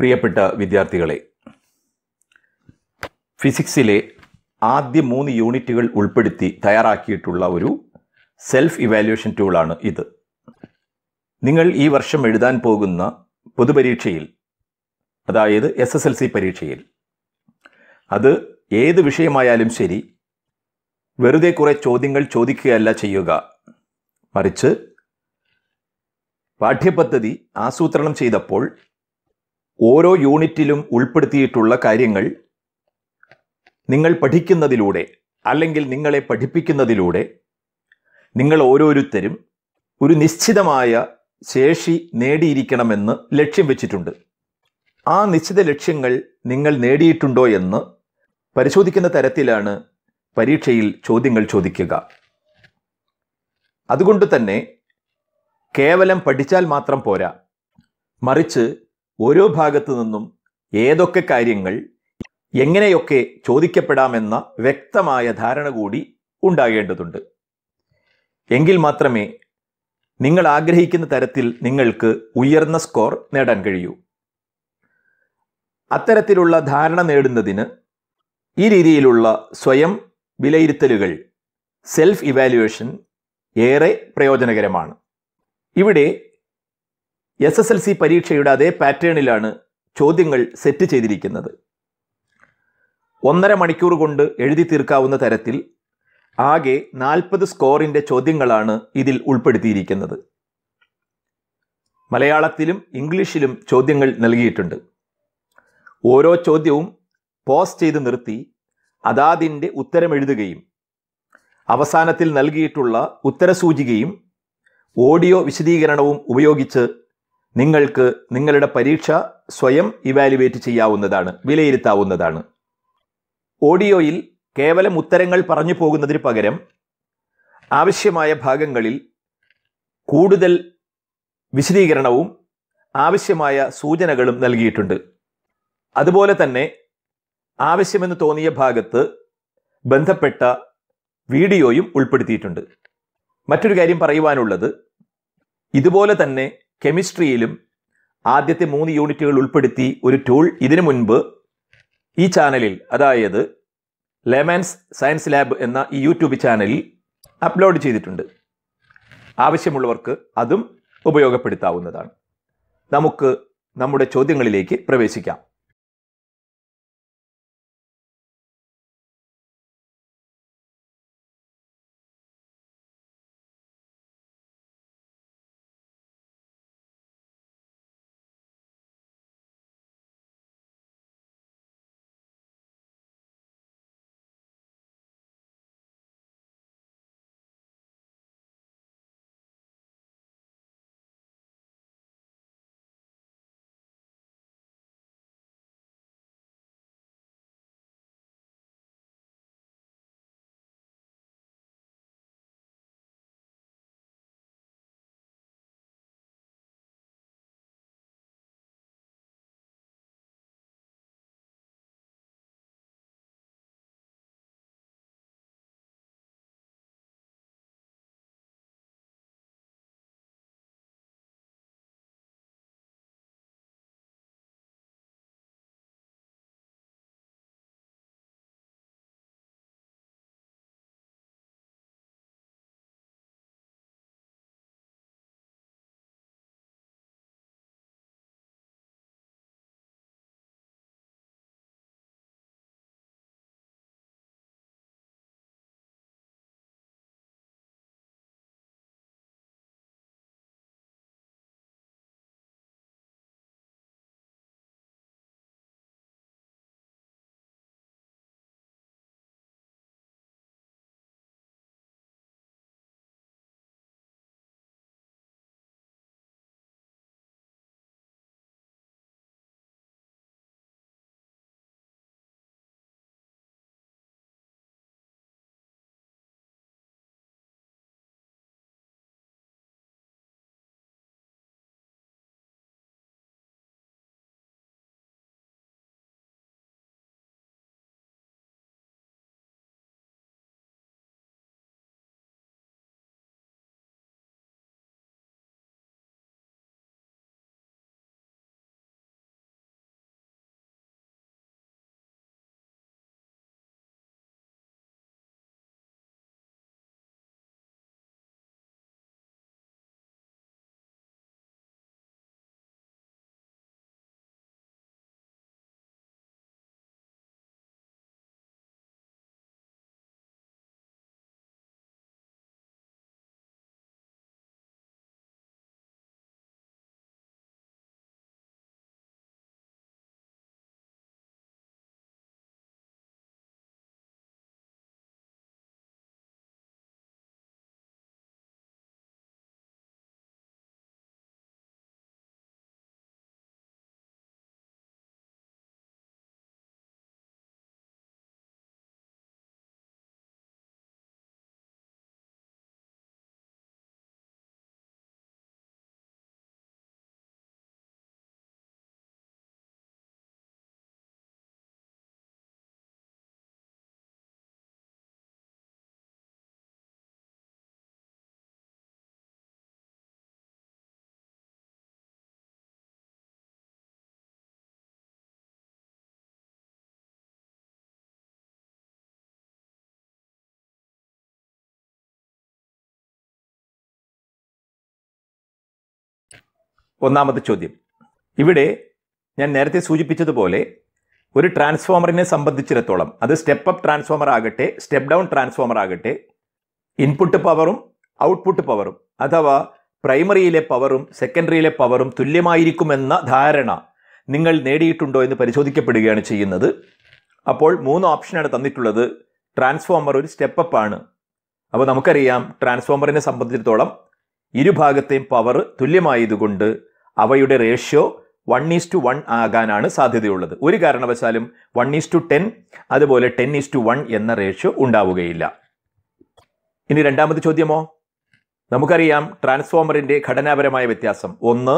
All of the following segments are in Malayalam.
പ്രിയപ്പെട്ട വിദ്യാർത്ഥികളെ ഫിസിക്സിലെ ആദ്യ മൂന്ന് യൂണിറ്റുകൾ ഉൾപ്പെടുത്തി തയ്യാറാക്കിയിട്ടുള്ള ഒരു സെൽഫ് ഇവാലുവേഷൻ ടൂളാണ് ഇത് നിങ്ങൾ ഈ വർഷം എഴുതാൻ പോകുന്ന പൊതുപരീക്ഷയിൽ അതായത് എസ് എസ് എൽ സി പരീക്ഷയിൽ അത് ഏത് വിഷയമായാലും ശരി വെറുതെ കുറേ ചോദ്യങ്ങൾ ചോദിക്കുകയല്ല ചെയ്യുക മറിച്ച് പാഠ്യപദ്ധതി ആസൂത്രണം ചെയ്തപ്പോൾ ഓരോ യൂണിറ്റിലും ഉൾപ്പെടുത്തിയിട്ടുള്ള കാര്യങ്ങൾ നിങ്ങൾ പഠിക്കുന്നതിലൂടെ അല്ലെങ്കിൽ നിങ്ങളെ പഠിപ്പിക്കുന്നതിലൂടെ നിങ്ങൾ ഓരോരുത്തരും ഒരു നിശ്ചിതമായ ശേഷി നേടിയിരിക്കണമെന്ന് ലക്ഷ്യം വെച്ചിട്ടുണ്ട് ആ നിശ്ചിത ലക്ഷ്യങ്ങൾ നിങ്ങൾ നേടിയിട്ടുണ്ടോ എന്ന് പരിശോധിക്കുന്ന തരത്തിലാണ് പരീക്ഷയിൽ ചോദ്യങ്ങൾ ചോദിക്കുക അതുകൊണ്ട് തന്നെ കേവലം പഠിച്ചാൽ മാത്രം പോരാ മറിച്ച് ഓരോ ഭാഗത്തു നിന്നും ഏതൊക്കെ കാര്യങ്ങൾ എങ്ങനെയൊക്കെ ചോദിക്കപ്പെടാമെന്ന വ്യക്തമായ ധാരണ കൂടി ഉണ്ടാകേണ്ടതുണ്ട് എങ്കിൽ മാത്രമേ നിങ്ങൾ ആഗ്രഹിക്കുന്ന തരത്തിൽ നിങ്ങൾക്ക് ഉയർന്ന സ്കോർ നേടാൻ കഴിയൂ അത്തരത്തിലുള്ള ധാരണ നേടുന്നതിന് ഈ രീതിയിലുള്ള സ്വയം വിലയിരുത്തലുകൾ സെൽഫ് ഇവാലുവേഷൻ ഏറെ പ്രയോജനകരമാണ് ഇവിടെ എസ് എസ് എൽ സി പരീക്ഷയുടെ അതേ പാറ്റേണിലാണ് ചോദ്യങ്ങൾ സെറ്റ് ചെയ്തിരിക്കുന്നത് ഒന്നര മണിക്കൂർ കൊണ്ട് എഴുതി തീർക്കാവുന്ന തരത്തിൽ ആകെ നാൽപ്പത് സ്കോറിൻ്റെ ചോദ്യങ്ങളാണ് ഇതിൽ ഉൾപ്പെടുത്തിയിരിക്കുന്നത് മലയാളത്തിലും ഇംഗ്ലീഷിലും ചോദ്യങ്ങൾ നൽകിയിട്ടുണ്ട് ഓരോ ചോദ്യവും പോസ് ചെയ്ത് നിർത്തി അതാതിൻ്റെ ഉത്തരമെഴുതുകയും അവസാനത്തിൽ നൽകിയിട്ടുള്ള ഉത്തരസൂചികയും ഓഡിയോ വിശദീകരണവും ഉപയോഗിച്ച് നിങ്ങൾക്ക് നിങ്ങളുടെ പരീക്ഷ സ്വയം ഇവാലുവേറ്റ് ചെയ്യാവുന്നതാണ് വിലയിരുത്താവുന്നതാണ് ഓഡിയോയിൽ കേവലം ഉത്തരങ്ങൾ പറഞ്ഞു പോകുന്നതിന് പകരം ആവശ്യമായ ഭാഗങ്ങളിൽ കൂടുതൽ വിശദീകരണവും ആവശ്യമായ സൂചനകളും നൽകിയിട്ടുണ്ട് അതുപോലെ തന്നെ ആവശ്യമെന്ന് തോന്നിയ ഭാഗത്ത് ബന്ധപ്പെട്ട വീഡിയോയും ഉൾപ്പെടുത്തിയിട്ടുണ്ട് മറ്റൊരു കാര്യം പറയുവാനുള്ളത് ഇതുപോലെ തന്നെ കെമിസ്ട്രിയിലും ആദ്യത്തെ മൂന്ന് യൂണിറ്റുകൾ ഉൾപ്പെടുത്തി ഒരു ടൂൾ ഇതിനു മുൻപ് ഈ ചാനലിൽ അതായത് ലെമൻസ് സയൻസ് ലാബ് എന്ന ഈ യൂട്യൂബ് ചാനലിൽ അപ്ലോഡ് ചെയ്തിട്ടുണ്ട് ആവശ്യമുള്ളവർക്ക് അതും ഉപയോഗപ്പെടുത്താവുന്നതാണ് നമുക്ക് നമ്മുടെ ചോദ്യങ്ങളിലേക്ക് പ്രവേശിക്കാം ഒന്നാമത് ചോദ്യം ഇവിടെ ഞാൻ നേരത്തെ സൂചിപ്പിച്ചതുപോലെ ഒരു ട്രാൻസ്ഫോമറിനെ സംബന്ധിച്ചിടത്തോളം അത് സ്റ്റെപ്പ് അപ്പ് ട്രാൻസ്ഫോമർ ആകട്ടെ സ്റ്റെപ്പ് ഡൗൺ ട്രാൻസ്ഫോമർ ആകട്ടെ ഇൻപുട്ട് പവറും ഔട്ട്പുട്ട് പവറും അഥവാ പ്രൈമറിയിലെ പവറും സെക്കൻഡറിയിലെ പവറും തുല്യമായിരിക്കുമെന്ന ധാരണ നിങ്ങൾ നേടിയിട്ടുണ്ടോ എന്ന് പരിശോധിക്കപ്പെടുകയാണ് ചെയ്യുന്നത് അപ്പോൾ മൂന്ന് ഓപ്ഷനാണ് തന്നിട്ടുള്ളത് ട്രാൻസ്ഫോമർ ഒരു സ്റ്റെപ്പ് ആണ് അപ്പോൾ നമുക്കറിയാം ട്രാൻസ്ഫോമറിനെ സംബന്ധിച്ചിടത്തോളം ഇരുഭാഗത്തെയും പവർ തുല്യമായതുകൊണ്ട് അവയുടെ ratio one is to one ആകാനാണ് സാധ്യതയുള്ളത് ഒരു കാരണവശാലും വൺ ഈസ് ടു ടെൻ അതുപോലെ ടെൻ ഈസ് ടു വൺ എന്ന റേഷ്യോ ഉണ്ടാവുകയില്ല ഇനി രണ്ടാമത് ചോദ്യമോ നമുക്കറിയാം ട്രാൻസ്ഫോമറിൻ്റെ ഘടനാപരമായ വ്യത്യാസം ഒന്ന്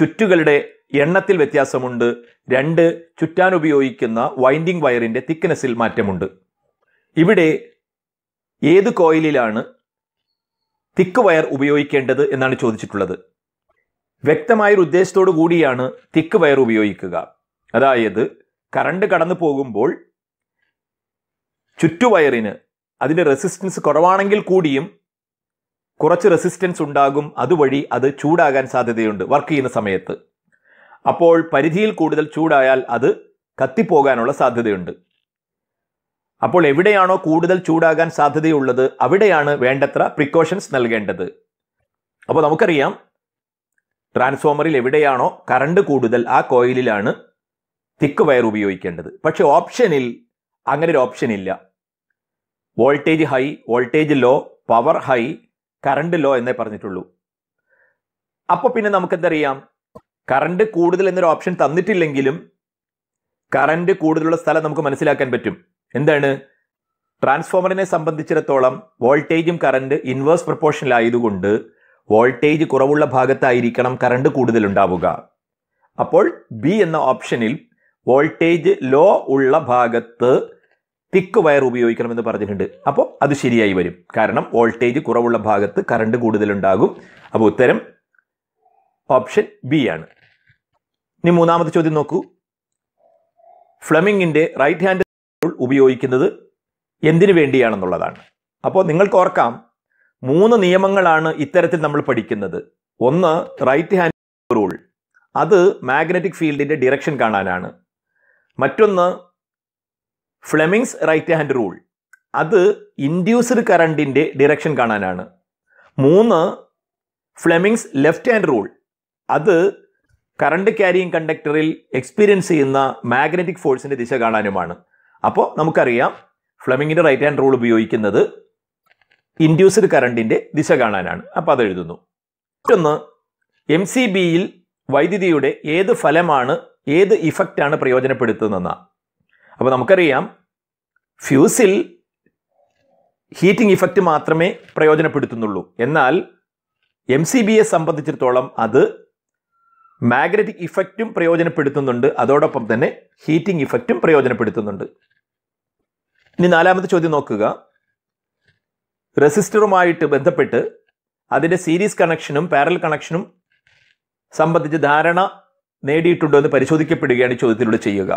ചുറ്റുകളുടെ എണ്ണത്തിൽ വ്യത്യാസമുണ്ട് രണ്ട് ചുറ്റാൻ ഉപയോഗിക്കുന്ന വൈൻഡിംഗ് വയറിൻ്റെ തിക്നെസ്സിൽ മാറ്റമുണ്ട് ഇവിടെ ഏത് കോയിലിലാണ് തിക്ക് വയർ ഉപയോഗിക്കേണ്ടത് എന്നാണ് ചോദിച്ചിട്ടുള്ളത് വ്യക്തമായ ഒരു ഉദ്ദേശത്തോടു കൂടിയാണ് തിക്ക് വയർ ഉപയോഗിക്കുക അതായത് കറണ്ട് കടന്നു പോകുമ്പോൾ ചുറ്റുവയറിന് അതിൻ്റെ റെസിസ്റ്റൻസ് കുറവാണെങ്കിൽ കൂടിയും കുറച്ച് റെസിസ്റ്റൻസ് ഉണ്ടാകും അതുവഴി അത് ചൂടാകാൻ സാധ്യതയുണ്ട് വർക്ക് ചെയ്യുന്ന സമയത്ത് അപ്പോൾ പരിധിയിൽ കൂടുതൽ ചൂടായാൽ അത് കത്തിപ്പോകാനുള്ള സാധ്യതയുണ്ട് അപ്പോൾ എവിടെയാണോ കൂടുതൽ ചൂടാകാൻ സാധ്യതയുള്ളത് അവിടെയാണ് വേണ്ടത്ര പ്രിക്കോഷൻസ് നൽകേണ്ടത് അപ്പോൾ നമുക്കറിയാം ട്രാൻസ്ഫോമറിൽ എവിടെയാണോ കറണ്ട് കൂടുതൽ ആ കോയിലിലാണ് തിക്ക് വയർ ഉപയോഗിക്കേണ്ടത് പക്ഷേ ഓപ്ഷനിൽ അങ്ങനെ ഒരു ഓപ്ഷൻ ഇല്ല voltage high voltage low power high current low എന്നേ പറഞ്ഞിട്ടുള്ളൂ അപ്പോൾ പിന്നെ നമുക്കെന്തറിയാം കറണ്ട് കൂടുതൽ എന്നൊരു ഓപ്ഷൻ തന്നിട്ടില്ലെങ്കിലും കറണ്ട് കൂടുതലുള്ള സ്ഥലം നമുക്ക് മനസ്സിലാക്കാൻ പറ്റും എന്താണ് ട്രാൻസ്ഫോമറിനെ സംബന്ധിച്ചിടത്തോളം വോൾട്ടേജും കറണ്ട് ഇൻവേഴ്സ് പ്രപ്പോർഷനിലായതുകൊണ്ട് വോൾട്ടേജ് കുറവുള്ള ഭാഗത്തായിരിക്കണം കറണ്ട് കൂടുതലുണ്ടാവുക അപ്പോൾ ബി എന്ന ഓപ്ഷനിൽ വോൾട്ടേജ് ലോ ഉള്ള ഭാഗത്ത് തിക്ക് വയർ ഉപയോഗിക്കണമെന്ന് പറഞ്ഞിട്ടുണ്ട് അപ്പോൾ അത് ശരിയായി വരും കാരണം വോൾട്ടേജ് കുറവുള്ള ഭാഗത്ത് കറണ്ട് കൂടുതലുണ്ടാകും അപ്പോൾ ഉത്തരം ഓപ്ഷൻ ബി ആണ് ഇനി മൂന്നാമത്തെ ചോദ്യം നോക്കൂ ഫ്ലമിങ്ങിൻ്റെ റൈറ്റ് ഹാൻഡ് ഉപയോഗിക്കുന്നത് എന്തിനു വേണ്ടിയാണെന്നുള്ളതാണ് അപ്പോൾ നിങ്ങൾക്ക് ഓർക്കാം മൂന്ന് നിയമങ്ങളാണ് ഇത്തരത്തിൽ നമ്മൾ പഠിക്കുന്നത് ഒന്ന് റൈറ്റ് ഹാൻഡ് റൂൾ അത് മാഗ്നറ്റിക് ഫീൽഡിൻ്റെ ഡിറക്ഷൻ കാണാനാണ് മറ്റൊന്ന് ഫ്ലെമിങ്സ് റൈറ്റ് ഹാൻഡ് റൂൾ അത് ഇൻഡ്യൂസ്ഡ് കറണ്ടിൻ്റെ ഡിറക്ഷൻ കാണാനാണ് മൂന്ന് ഫ്ലെമിങ്സ് ലെഫ്റ്റ് ഹാൻഡ് റൂൾ അത് കറണ്ട് ക്യാരിയിങ് കണ്ടക്ടറിൽ എക്സ്പീരിയൻസ് ചെയ്യുന്ന മാഗ്നറ്റിക് ഫോഴ്സിൻ്റെ ദിശ കാണാനുമാണ് അപ്പോൾ നമുക്കറിയാം ഫ്ലമിങ്ങിൻ്റെ റൈറ്റ് ഹാൻഡ് റൂൾ ഉപയോഗിക്കുന്നത് ഇൻഡ്യൂസ്ഡ് കറണ്ടിൻ്റെ ദിശ കാണാനാണ് അപ്പോൾ അതെഴുതുന്നു എഴുതുന്നു മറ്റൊന്ന് എം സി ബിയിൽ വൈദ്യുതിയുടെ ഏത് ഫലമാണ് ഏത് ഇഫക്റ്റാണ് പ്രയോജനപ്പെടുത്തുന്നതെന്നാണ് അപ്പോൾ നമുക്കറിയാം ഫ്യൂസിൽ ഹീറ്റിംഗ് ഇഫക്റ്റ് മാത്രമേ പ്രയോജനപ്പെടുത്തുന്നുള്ളൂ എന്നാൽ എം സി ബിയെ സംബന്ധിച്ചിടത്തോളം അത് മാഗ്നറ്റിക് ഇഫക്റ്റും പ്രയോജനപ്പെടുത്തുന്നുണ്ട് അതോടൊപ്പം തന്നെ ഹീറ്റിംഗ് ഇഫക്റ്റും പ്രയോജനപ്പെടുത്തുന്നുണ്ട് ഇനി നാലാമത്തെ ചോദ്യം നോക്കുക റെസിസ്റ്ററുമായിട്ട് ബന്ധപ്പെട്ട് അതിൻ്റെ സീരീസ് കണക്ഷനും പാരൽ കണക്ഷനും സംബന്ധിച്ച് ധാരണ നേടിയിട്ടുണ്ടോ എന്ന് പരിശോധിക്കപ്പെടുകയാണ് ചോദ്യത്തിലൂടെ ചെയ്യുക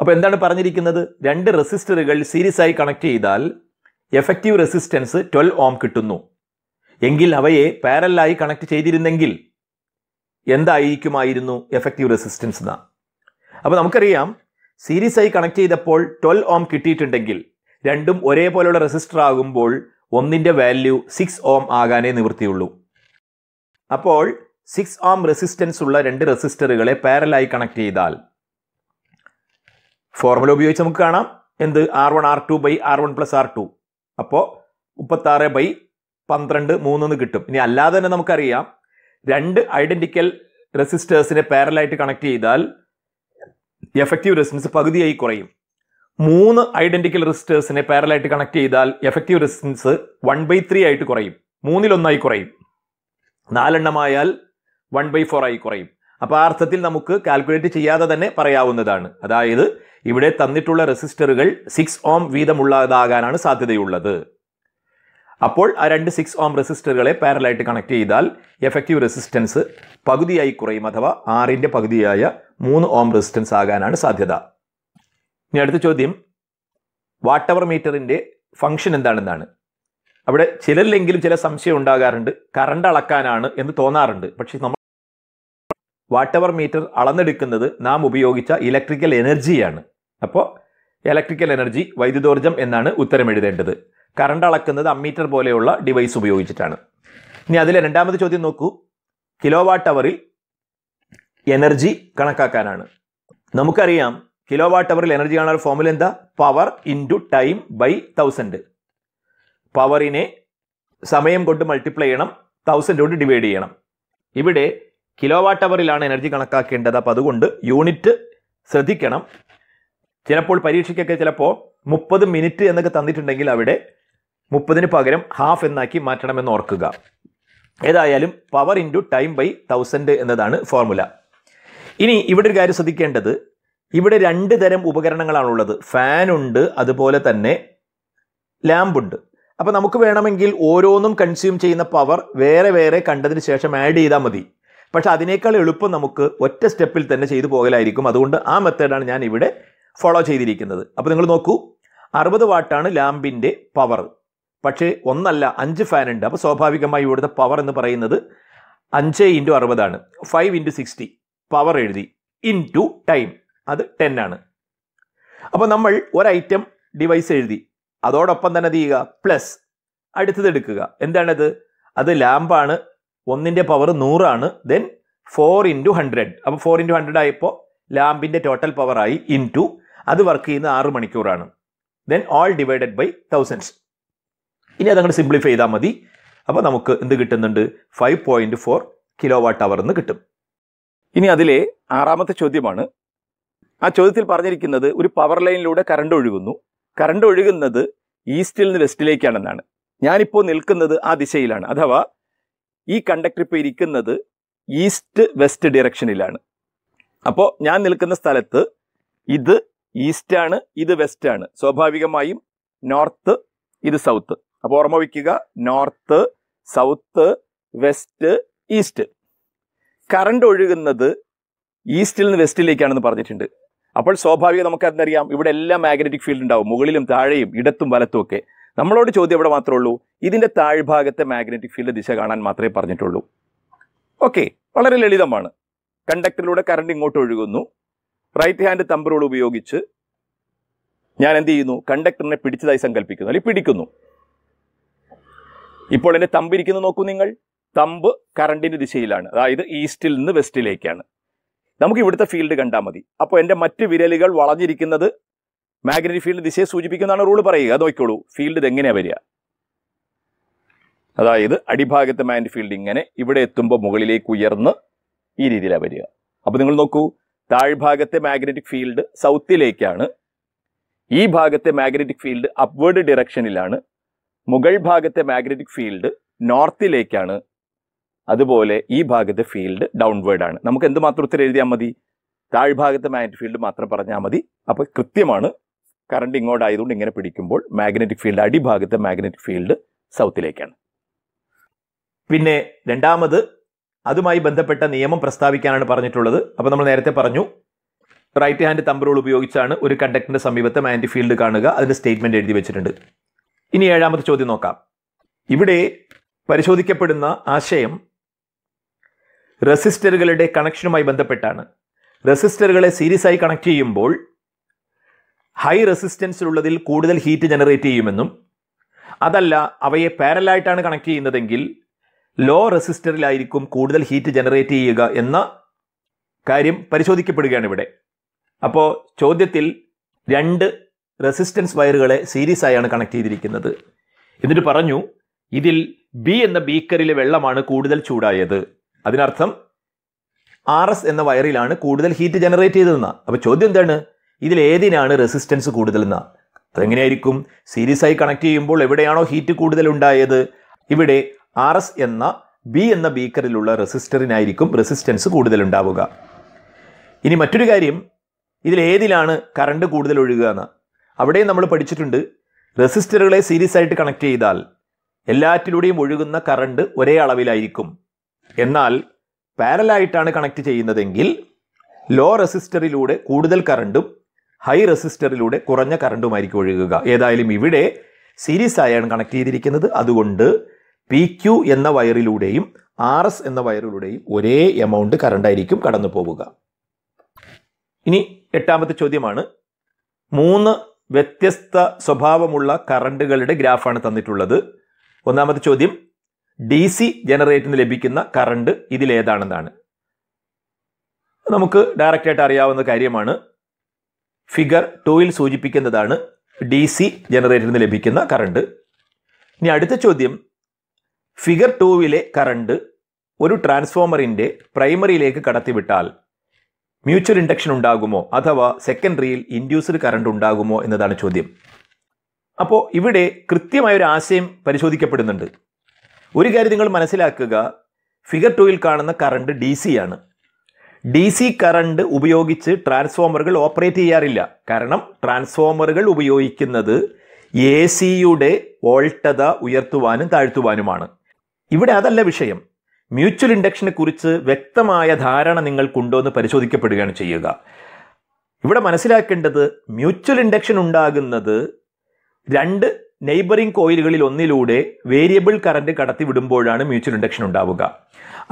അപ്പോൾ എന്താണ് പറഞ്ഞിരിക്കുന്നത് രണ്ട് റെസിസ്റ്ററുകൾ സീരീസ് ആയി കണക്ട് ചെയ്താൽ എഫക്റ്റീവ് റെസിസ്റ്റൻസ് ട്വൽവ് ഓം കിട്ടുന്നു എങ്കിൽ അവയെ പാരലായി കണക്ട് ചെയ്തിരുന്നെങ്കിൽ എന്തായിരിക്കുമായിരുന്നു എഫക്റ്റീവ് റെസിസ്റ്റൻസ് എന്നാണ് അപ്പോൾ നമുക്കറിയാം സീരീസായി കണക്ട് ചെയ്തപ്പോൾ ട്വൽവ് ഓം കിട്ടിയിട്ടുണ്ടെങ്കിൽ രണ്ടും ഒരേപോലെയുള്ള റെസിസ്റ്റർ ആകുമ്പോൾ ഒന്നിൻ്റെ വാല്യൂ സിക്സ് ഓം ആകാനേ നിവൃത്തിയുള്ളൂ അപ്പോൾ സിക്സ് ഓം റെസിസ്റ്റൻസ് ഉള്ള രണ്ട് റെസിസ്റ്ററുകളെ പാരലായി കണക്ട് ചെയ്താൽ ഫോർമുല ഉപയോഗിച്ച് നമുക്ക് കാണാം എന്ത് R one R two by R one plus R two അപ്പോൾ മുപ്പത്താറ് ബൈ പന്ത്രണ്ട് മൂന്നെന്ന് കിട്ടും ഇനി അല്ലാതെ തന്നെ നമുക്കറിയാം രണ്ട് ഐഡൻറ്റിക്കൽ റെസിസ്റ്റേഴ്സിനെ പാരലായിട്ട് കണക്ട് ചെയ്താൽ എഫക്റ്റീവ് റെസിസ്റ്റൻസ് പകുതിയായി കുറയും മൂന്ന് ഐഡന്റിക്കൽ റെസിസ്റ്റേഴ്സിനെ പാരലായിട്ട് കണക്ട് ചെയ്താൽ effective resistance one by three ആയിട്ട് കുറയും മൂന്നിലൊന്നായി കുറയും നാലെണ്ണമായാൽ വൺ ബൈ ഫോർ ആയി കുറയും അപ്പോൾ ആ അർത്ഥത്തിൽ നമുക്ക് കാൽക്കുലേറ്റ് ചെയ്യാതെ തന്നെ പറയാവുന്നതാണ് അതായത് ഇവിടെ തന്നിട്ടുള്ള റെസിസ്റ്ററുകൾ സിക്സ് ഓം വീതമുള്ളതാകാനാണ് സാധ്യതയുള്ളത് അപ്പോൾ ആ രണ്ട് സിക്സ് ഓം റെസിസ്റ്ററുകളെ പാരലായിട്ട് കണക്ട് ചെയ്താൽ എഫക്റ്റീവ് റെസിസ്റ്റൻസ് പകുതിയായി കുറയും അഥവാ ആറിൻ്റെ പകുതിയായ മൂന്ന് ഓം റെസിസ്റ്റൻസ് ആകാനാണ് സാധ്യത ഇനി അടുത്ത ചോദ്യം വാട്ടവർ മീറ്ററിൻ്റെ ഫംഗ്ഷൻ എന്താണെന്നാണ് അവിടെ ചിലരിലെങ്കിലും ചില സംശയം ഉണ്ടാകാറുണ്ട് കറണ്ട് അളക്കാനാണ് എന്ന് തോന്നാറുണ്ട് പക്ഷേ നമ്മൾ വാട്ടവർ മീറ്റർ അളന്നെടുക്കുന്നത് നാം ഉപയോഗിച്ച ഇലക്ട്രിക്കൽ എനർജിയാണ് അപ്പോൾ ഇലക്ട്രിക്കൽ എനർജി വൈദ്യുതോർജ്ജം എന്നാണ് ഉത്തരം എഴുതേണ്ടത് കറണ്ട് അളക്കുന്നത് അമ്മീറ്റർ പോലെയുള്ള ഡിവൈസ് ഉപയോഗിച്ചിട്ടാണ് ഇനി അതിലെ രണ്ടാമത് ചോദ്യം നോക്കൂ കിലോ വാട്ട് അവറിൽ എനർജി കണക്കാക്കാനാണ് നമുക്കറിയാം കിലോ വാട്ട് അവറിൽ എനർജി കാണാൻ ഫോമുല എന്താ power into time by thousand പവറിനെ സമയം കൊണ്ട് മൾട്ടിപ്ലൈ ചെയ്യണം തൗസൻഡ് കൊണ്ട് ഡിവൈഡ് ചെയ്യണം ഇവിടെ കിലോ വാട്ട് അവറിലാണ് എനർജി കണക്കാക്കേണ്ടത് അപ്പോൾ അതുകൊണ്ട് യൂണിറ്റ് ശ്രദ്ധിക്കണം ചിലപ്പോൾ പരീക്ഷയ്ക്കൊക്കെ ചിലപ്പോൾ മുപ്പത് മിനിറ്റ് എന്നൊക്കെ തന്നിട്ടുണ്ടെങ്കിൽ അവിടെ മുപ്പതിന് പകരം ഹാഫ് എന്നാക്കി മാറ്റണമെന്ന് ഓർക്കുക ഏതായാലും power into time by thousand എന്നതാണ് ഫോർമുല ഇനി ഇവിടെ ഒരു കാര്യം ശ്രദ്ധിക്കേണ്ടത് ഇവിടെ രണ്ട് തരം ഉപകരണങ്ങളാണുള്ളത് ഫാനുണ്ട് അതുപോലെ തന്നെ ലാമ്പുണ്ട് അപ്പോൾ നമുക്ക് വേണമെങ്കിൽ ഓരോന്നും കൺസ്യൂം ചെയ്യുന്ന പവർ വേറെ വേറെ കണ്ടതിന് ശേഷം ആഡ് ചെയ്താൽ മതി പക്ഷെ അതിനേക്കാൾ എളുപ്പം നമുക്ക് ഒറ്റ സ്റ്റെപ്പിൽ തന്നെ ചെയ്തു പോകലായിരിക്കും അതുകൊണ്ട് ആ മെത്തേഡാണ് ഞാൻ ഇവിടെ ഫോളോ ചെയ്തിരിക്കുന്നത് അപ്പോൾ നിങ്ങൾ നോക്കൂ അറുപത് വാട്ടാണ് ലാമ്പിൻ്റെ പവർ പക്ഷേ ഒന്നല്ല അഞ്ച് ഫാൻ ഉണ്ട് അപ്പോൾ സ്വാഭാവികമായി ഇവിടുത്തെ പവർ എന്ന് പറയുന്നത് അഞ്ച് ഇൻറ്റു അറുപതാണ് ഫൈവ് ഇൻറ്റു സിക്സ്റ്റി പവർ എഴുതി ഇൻ ടു ടൈം അത് ടെൻ ആണ് അപ്പോൾ നമ്മൾ ഒരു ഐറ്റം ഡിവൈസ് എഴുതി അതോടൊപ്പം തന്നെ ചെയ്യുക പ്ലസ് അടുത്തത് എടുക്കുക എന്താണത് അത് ലാമ്പാണ് ഒന്നിൻ്റെ പവർ നൂറാണ് ദെൻ ഫോർ ഇൻറ്റു ഹൺഡ്രഡ് അപ്പോൾ ഫോർ ഇൻറ്റു ഹൺഡ്രഡ് ആയപ്പോൾ ലാമ്പിൻ്റെ ടോട്ടൽ പവറായി ഇൻ ടു അത് വർക്ക് ചെയ്യുന്ന ആറ് മണിക്കൂറാണ് then all divided by thousands ഇനി അതങ്ങോട്ട് സിംപ്ലിഫൈ ചെയ്താൽ മതി അപ്പോൾ നമുക്ക് എന്ത് കിട്ടുന്നുണ്ട് five point four kilo watt hour എന്ന് കിട്ടും ഇനി അതിലെ ആറാമത്തെ ചോദ്യമാണ് ആ ചോദ്യത്തിൽ പറഞ്ഞിരിക്കുന്നത് ഒരു പവർ ലൈനിലൂടെ കറണ്ട് ഒഴുകുന്നു കറണ്ട് ഒഴുകുന്നത് ഈസ്റ്റിൽ നിന്ന് വെസ്റ്റിലേക്കാണെന്നാണ് ഞാനിപ്പോൾ നിൽക്കുന്നത് ആ ദിശയിലാണ് അഥവാ ഈ കണ്ടക്ടർ ഇപ്പോൾ ഇരിക്കുന്നത് ഈസ്റ്റ് വെസ്റ്റ് ഡിറക്ഷനിലാണ് അപ്പോൾ ഞാൻ നിൽക്കുന്ന സ്ഥലത്ത് ഇത് ഈസ്റ്റാണ് ഇത് വെസ്റ്റാണ് സ്വാഭാവികമായും നോർത്ത് ഇത് സൗത്ത് അപ്പോൾ ഓർമ്മ വയ്ക്കുക north south west east current ഒഴുകുന്നത് ഈസ്റ്റിൽ നിന്ന് വെസ്റ്റിലേക്കാണെന്ന് പറഞ്ഞിട്ടുണ്ട് അപ്പോൾ സ്വാഭാവികം നമുക്കറിയാം ഇവിടെ എല്ലാം മാഗ്നറ്റിക് ഫീൽഡ് ഉണ്ടാവും മുകളിലും താഴെയും ഇടത്തും വലത്തും ഒക്കെ നമ്മളോട് ചോദ്യം ഇവിടെ മാത്രമേ ഉള്ളൂ ഇതിൻ്റെ താഴ്ഭാഗത്തെ മാഗ്നറ്റിക് ഫീൽഡ് ദിശ കാണാൻ മാത്രമേ പറഞ്ഞിട്ടുള്ളൂ ഓക്കെ വളരെ ലളിതമാണ് കണ്ടക്ടറിലൂടെ കറണ്ട് ഇങ്ങോട്ട് ഒഴുകുന്നു റൈറ്റ് ഹാൻഡ് തമ്പ് ഉപയോഗിച്ച് ഞാൻ എന്ത് ചെയ്യുന്നു കണ്ടക്ടറിനെ പിടിച്ചതായി സങ്കല്പിക്കുന്നു അല്ലെങ്കിൽ പിടിക്കുന്നു ഇപ്പോൾ എൻ്റെ തമ്പിരിക്കുന്നത് നോക്കൂ നിങ്ങൾ തമ്പ് കറണ്ടിൻ്റെ ദിശയിലാണ് അതായത് ഈസ്റ്റിൽ നിന്ന് വെസ്റ്റിലേക്കാണ് നമുക്ക് ഇവിടുത്തെ ഫീൽഡ് കണ്ടാൽ മതി അപ്പോൾ എൻ്റെ മറ്റ് വിരലുകൾ വളഞ്ഞിരിക്കുന്നത് മാഗ്നറ്റിക് ഫീൽഡ് ദിശയെ സൂചിപ്പിക്കുന്നതാണ് റൂൾ പറയുക നോക്കിക്കോളൂ ഫീൽഡ് എങ്ങനെയാണ് വരിക അതായത് അടിഭാഗത്തെ മാഗ്നറ്റിക് ഫീൽഡ് ഇങ്ങനെ ഇവിടെ എത്തുമ്പോൾ മുകളിലേക്ക് ഉയർന്ന് ഈ രീതിയിലാണ് വരിക അപ്പോൾ നിങ്ങൾ നോക്കൂ താഴ്ഭാഗത്തെ മാഗ്നറ്റിക് ഫീൽഡ് സൗത്തിലേക്കാണ് ഈ ഭാഗത്തെ മാഗ്നറ്റിക് ഫീൽഡ് അപ്വേർഡ് ഡിറക്ഷനിലാണ് മുകൾ ഭാഗത്തെ മാഗ്നറ്റിക് ഫീൽഡ് നോർത്തിലേക്കാണ് അതുപോലെ ഈ ഭാഗത്തെ ഫീൽഡ് ഡൗൺവേർഡ് ആണ് നമുക്ക് എന്തുമാത്രം ഉത്തരം എഴുതിയാൽ മതി താഴ്ഭാഗത്തെ മാഗ്നറ്റിക് ഫീൽഡ് മാത്രം പറഞ്ഞാൽ മതി അപ്പോൾ കൃത്യമാണ് കറണ്ട് ഇങ്ങോട്ടായതുകൊണ്ട് ഇങ്ങനെ പിടിക്കുമ്പോൾ മാഗ്നറ്റിക് ഫീൽഡ് അടിഭാഗത്തെ മാഗ്നറ്റിക് ഫീൽഡ് സൗത്തിലേക്കാണ് പിന്നെ രണ്ടാമത് അതുമായി ബന്ധപ്പെട്ട നിയമം പ്രസ്താവിക്കാനാണ് പറഞ്ഞിട്ടുള്ളത് അപ്പോൾ നമ്മൾ നേരത്തെ പറഞ്ഞു റൈറ്റ് ഹാൻഡ് തമ്പ് റൂൾ ഉപയോഗിച്ചാണ് ഒരു കണ്ടക്ടറിൻ്റെ സമീപത്തെ മാഗ്നറ്റിക് ഫീൽഡ് കാണുക അതിൻ്റെ സ്റ്റേറ്റ്മെൻറ്റ് എഴുതി വെച്ചിട്ടുണ്ട് ഇനി ഏഴാമത്തെ ചോദ്യം നോക്കാം ഇവിടെ പരിശോധിക്കപ്പെടുന്ന ആശയം റെസിസ്റ്ററുകളുടെ കണക്ഷനുമായി ബന്ധപ്പെട്ടാണ് റെസിസ്റ്ററുകളെ സീരീസ് ആയി കണക്ട് ചെയ്യുമ്പോൾ ഹൈ ഉള്ളതിൽ കൂടുതൽ ഹീറ്റ് ജനറേറ്റ് ചെയ്യുമെന്നും അതല്ല അവയെ പാരലായിട്ടാണ് കണക്ട് ചെയ്യുന്നതെങ്കിൽ ലോ റെസിസ്റ്ററിലായിരിക്കും കൂടുതൽ ഹീറ്റ് ജനറേറ്റ് ചെയ്യുക എന്ന കാര്യം പരിശോധിക്കപ്പെടുകയാണ് ഇവിടെ അപ്പോൾ ചോദ്യത്തിൽ രണ്ട് റെസിസ്റ്റൻസ് വയറുകളെ സീരീസ് ആയാണ് കണക്ട് ചെയ്തിരിക്കുന്നത് എന്നിട്ട് പറഞ്ഞു ഇതിൽ ബി എന്ന ബീക്കറിലെ വെള്ളമാണ് കൂടുതൽ ചൂടായത് അതിനർത്ഥം ആർ എസ് എന്ന വയറിലാണ് കൂടുതൽ ഹീറ്റ് ജനറേറ്റ് ചെയ്തതെന്നാണ് അപ്പോൾ ചോദ്യം എന്താണ് ഇതിൽ ഏതിനാണ് റെസിസ്റ്റൻസ് കൂടുതലെന്നാണ് അതെങ്ങനെയായിരിക്കും സീരീസായി കണക്ട് ചെയ്യുമ്പോൾ എവിടെയാണോ ഹീറ്റ് കൂടുതൽ ഉണ്ടായത് ഇവിടെ ആർ എസ് എന്ന ബി എന്ന ബീക്കറിലുള്ള റെസിസ്റ്ററിനായിരിക്കും റെസിസ്റ്റൻസ് കൂടുതലുണ്ടാവുക ഇനി മറ്റൊരു കാര്യം ഇതിൽ ഏതിലാണ് കറണ്ട് കൂടുതൽ ഒഴുകുക എന്നാണ് അവിടെയും നമ്മൾ പഠിച്ചിട്ടുണ്ട് റെസിസ്റ്ററുകളെ സീരീസ് ആയിട്ട് കണക്ട് ചെയ്താൽ എല്ലാറ്റിലൂടെയും ഒഴുകുന്ന കറണ്ട് ഒരേ അളവിലായിരിക്കും എന്നാൽ പാരലായിട്ടാണ് കണക്ട് ചെയ്യുന്നതെങ്കിൽ ലോ റെസിസ്റ്ററിലൂടെ കൂടുതൽ കറണ്ടും ഹൈ റെസിസ്റ്ററിലൂടെ കുറഞ്ഞ കറണ്ടുമായിരിക്കും ഒഴുകുക ഏതായാലും ഇവിടെ സീരീസ് ആയാണ് കണക്ട് ചെയ്തിരിക്കുന്നത് അതുകൊണ്ട് പി ക്യു എന്ന വയറിലൂടെയും ആർ എസ് എന്ന വയറിലൂടെയും ഒരേ എമൗണ്ട് കറണ്ടായിരിക്കും കടന്നു പോവുക ഇനി എട്ടാമത്തെ ചോദ്യമാണ് മൂന്ന് വ്യത്യസ്ത സ്വഭാവമുള്ള കറണ്ടുകളുടെ ഗ്രാഫാണ് തന്നിട്ടുള്ളത് ഒന്നാമത്തെ ചോദ്യം ഡി സി ജനറേറ്റിന് ലഭിക്കുന്ന കറണ്ട് ഇതിലേതാണെന്നാണ് നമുക്ക് ഡയറക്റ്റായിട്ട് അറിയാവുന്ന കാര്യമാണ് ഫിഗർ ടൂയിൽ സൂചിപ്പിക്കുന്നതാണ് ഡി സി ജനറേറ്ററിൽ നിന്ന് ലഭിക്കുന്ന കറണ്ട് ഇനി അടുത്ത ചോദ്യം ഫിഗർ ടൂവിലെ കറണ്ട് ഒരു ട്രാൻസ്ഫോമറിൻ്റെ പ്രൈമറിയിലേക്ക് കടത്തിവിട്ടാൽ മ്യൂച്വൽ ഇൻഡക്ഷൻ ഉണ്ടാകുമോ അഥവാ സെക്കൻഡറിയിൽ ഇൻഡ്യൂസ്ഡ് കറണ്ട് ഉണ്ടാകുമോ എന്നതാണ് ചോദ്യം അപ്പോൾ ഇവിടെ കൃത്യമായ ഒരു ആശയം പരിശോധിക്കപ്പെടുന്നുണ്ട് ഒരു കാര്യം നിങ്ങൾ മനസ്സിലാക്കുക ഫിഗർ ടൂയിൽ കാണുന്ന കറണ്ട് ഡി സി ആണ് ഡി സി കറണ്ട് ഉപയോഗിച്ച് ട്രാൻസ്ഫോമറുകൾ ഓപ്പറേറ്റ് ചെയ്യാറില്ല കാരണം ട്രാൻസ്ഫോമറുകൾ ഉപയോഗിക്കുന്നത് എ സിയുടെ വോൾട്ടത ഉയർത്തുവാനും താഴ്ത്തുവാനുമാണ് ഇവിടെ അതല്ല വിഷയം മ്യൂച്വൽ ഇൻഡക്ഷനെ കുറിച്ച് വ്യക്തമായ ധാരണ നിങ്ങൾക്കുണ്ടോ എന്ന് പരിശോധിക്കപ്പെടുകയാണ് ചെയ്യുക ഇവിടെ മനസ്സിലാക്കേണ്ടത് മ്യൂച്വൽ ഇൻഡക്ഷൻ ഉണ്ടാകുന്നത് രണ്ട് നെയ്ബറിംഗ് കോയിലുകളിൽ ഒന്നിലൂടെ വേരിയബിൾ കറന്റ് കടത്തി വിടുമ്പോഴാണ് മ്യൂച്വൽ ഇൻഡക്ഷൻ ഉണ്ടാവുക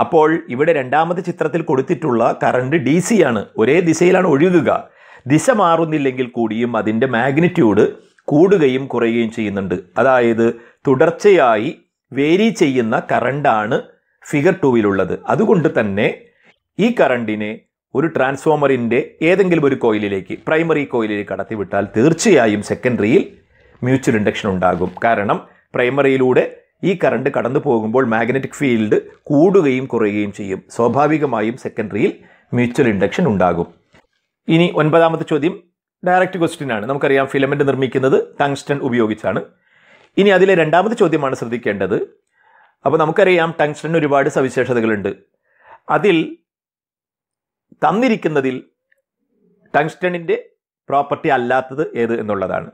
അപ്പോൾ ഇവിടെ രണ്ടാമത്തെ ചിത്രത്തിൽ കൊടുത്തിട്ടുള്ള കറണ്ട് ഡി സി ആണ് ഒരേ ദിശയിലാണ് ഒഴുകുക ദിശ മാറുന്നില്ലെങ്കിൽ കൂടിയും അതിൻ്റെ മാഗ്നിറ്റ്യൂഡ് കൂടുകയും കുറയുകയും ചെയ്യുന്നുണ്ട് അതായത് തുടർച്ചയായി വേരി ചെയ്യുന്ന കറണ്ടാണ് ഫിഗർ ടൂവിലുള്ളത് അതുകൊണ്ട് തന്നെ ഈ കറണ്ടിനെ ഒരു ട്രാൻസ്ഫോമറിൻ്റെ ഏതെങ്കിലും ഒരു കോയിലിലേക്ക് പ്രൈമറി കോയിലിലേക്ക് കടത്തിവിട്ടാൽ തീർച്ചയായും സെക്കൻഡറിയിൽ മ്യൂച്വൽ ഇൻഡക്ഷൻ ഉണ്ടാകും കാരണം പ്രൈമറിയിലൂടെ ഈ കറണ്ട് കടന്നു പോകുമ്പോൾ മാഗ്നറ്റിക് ഫീൽഡ് കൂടുകയും കുറയുകയും ചെയ്യും സ്വാഭാവികമായും സെക്കൻഡറിയിൽ മ്യൂച്വൽ ഇൻഡക്ഷൻ ഉണ്ടാകും ഇനി ഒൻപതാമത്തെ ചോദ്യം ഡയറക്റ്റ് ക്വസ്റ്റ്യൻ ആണ് നമുക്കറിയാം ഫിലമെൻ്റ് നിർമ്മിക്കുന്നത് ടങ്സ്റ്റൺ ഉപയോഗിച്ചാണ് ഇനി അതിലെ രണ്ടാമത്തെ ചോദ്യമാണ് ശ്രദ്ധിക്കേണ്ടത് അപ്പോൾ നമുക്കറിയാം ടങ്സ്റ്റൻ ഒരുപാട് സവിശേഷതകളുണ്ട് അതിൽ തന്നിരിക്കുന്നതിൽ ടങ്സ്റ്റണിൻ്റെ പ്രോപ്പർട്ടി അല്ലാത്തത് ഏത് എന്നുള്ളതാണ്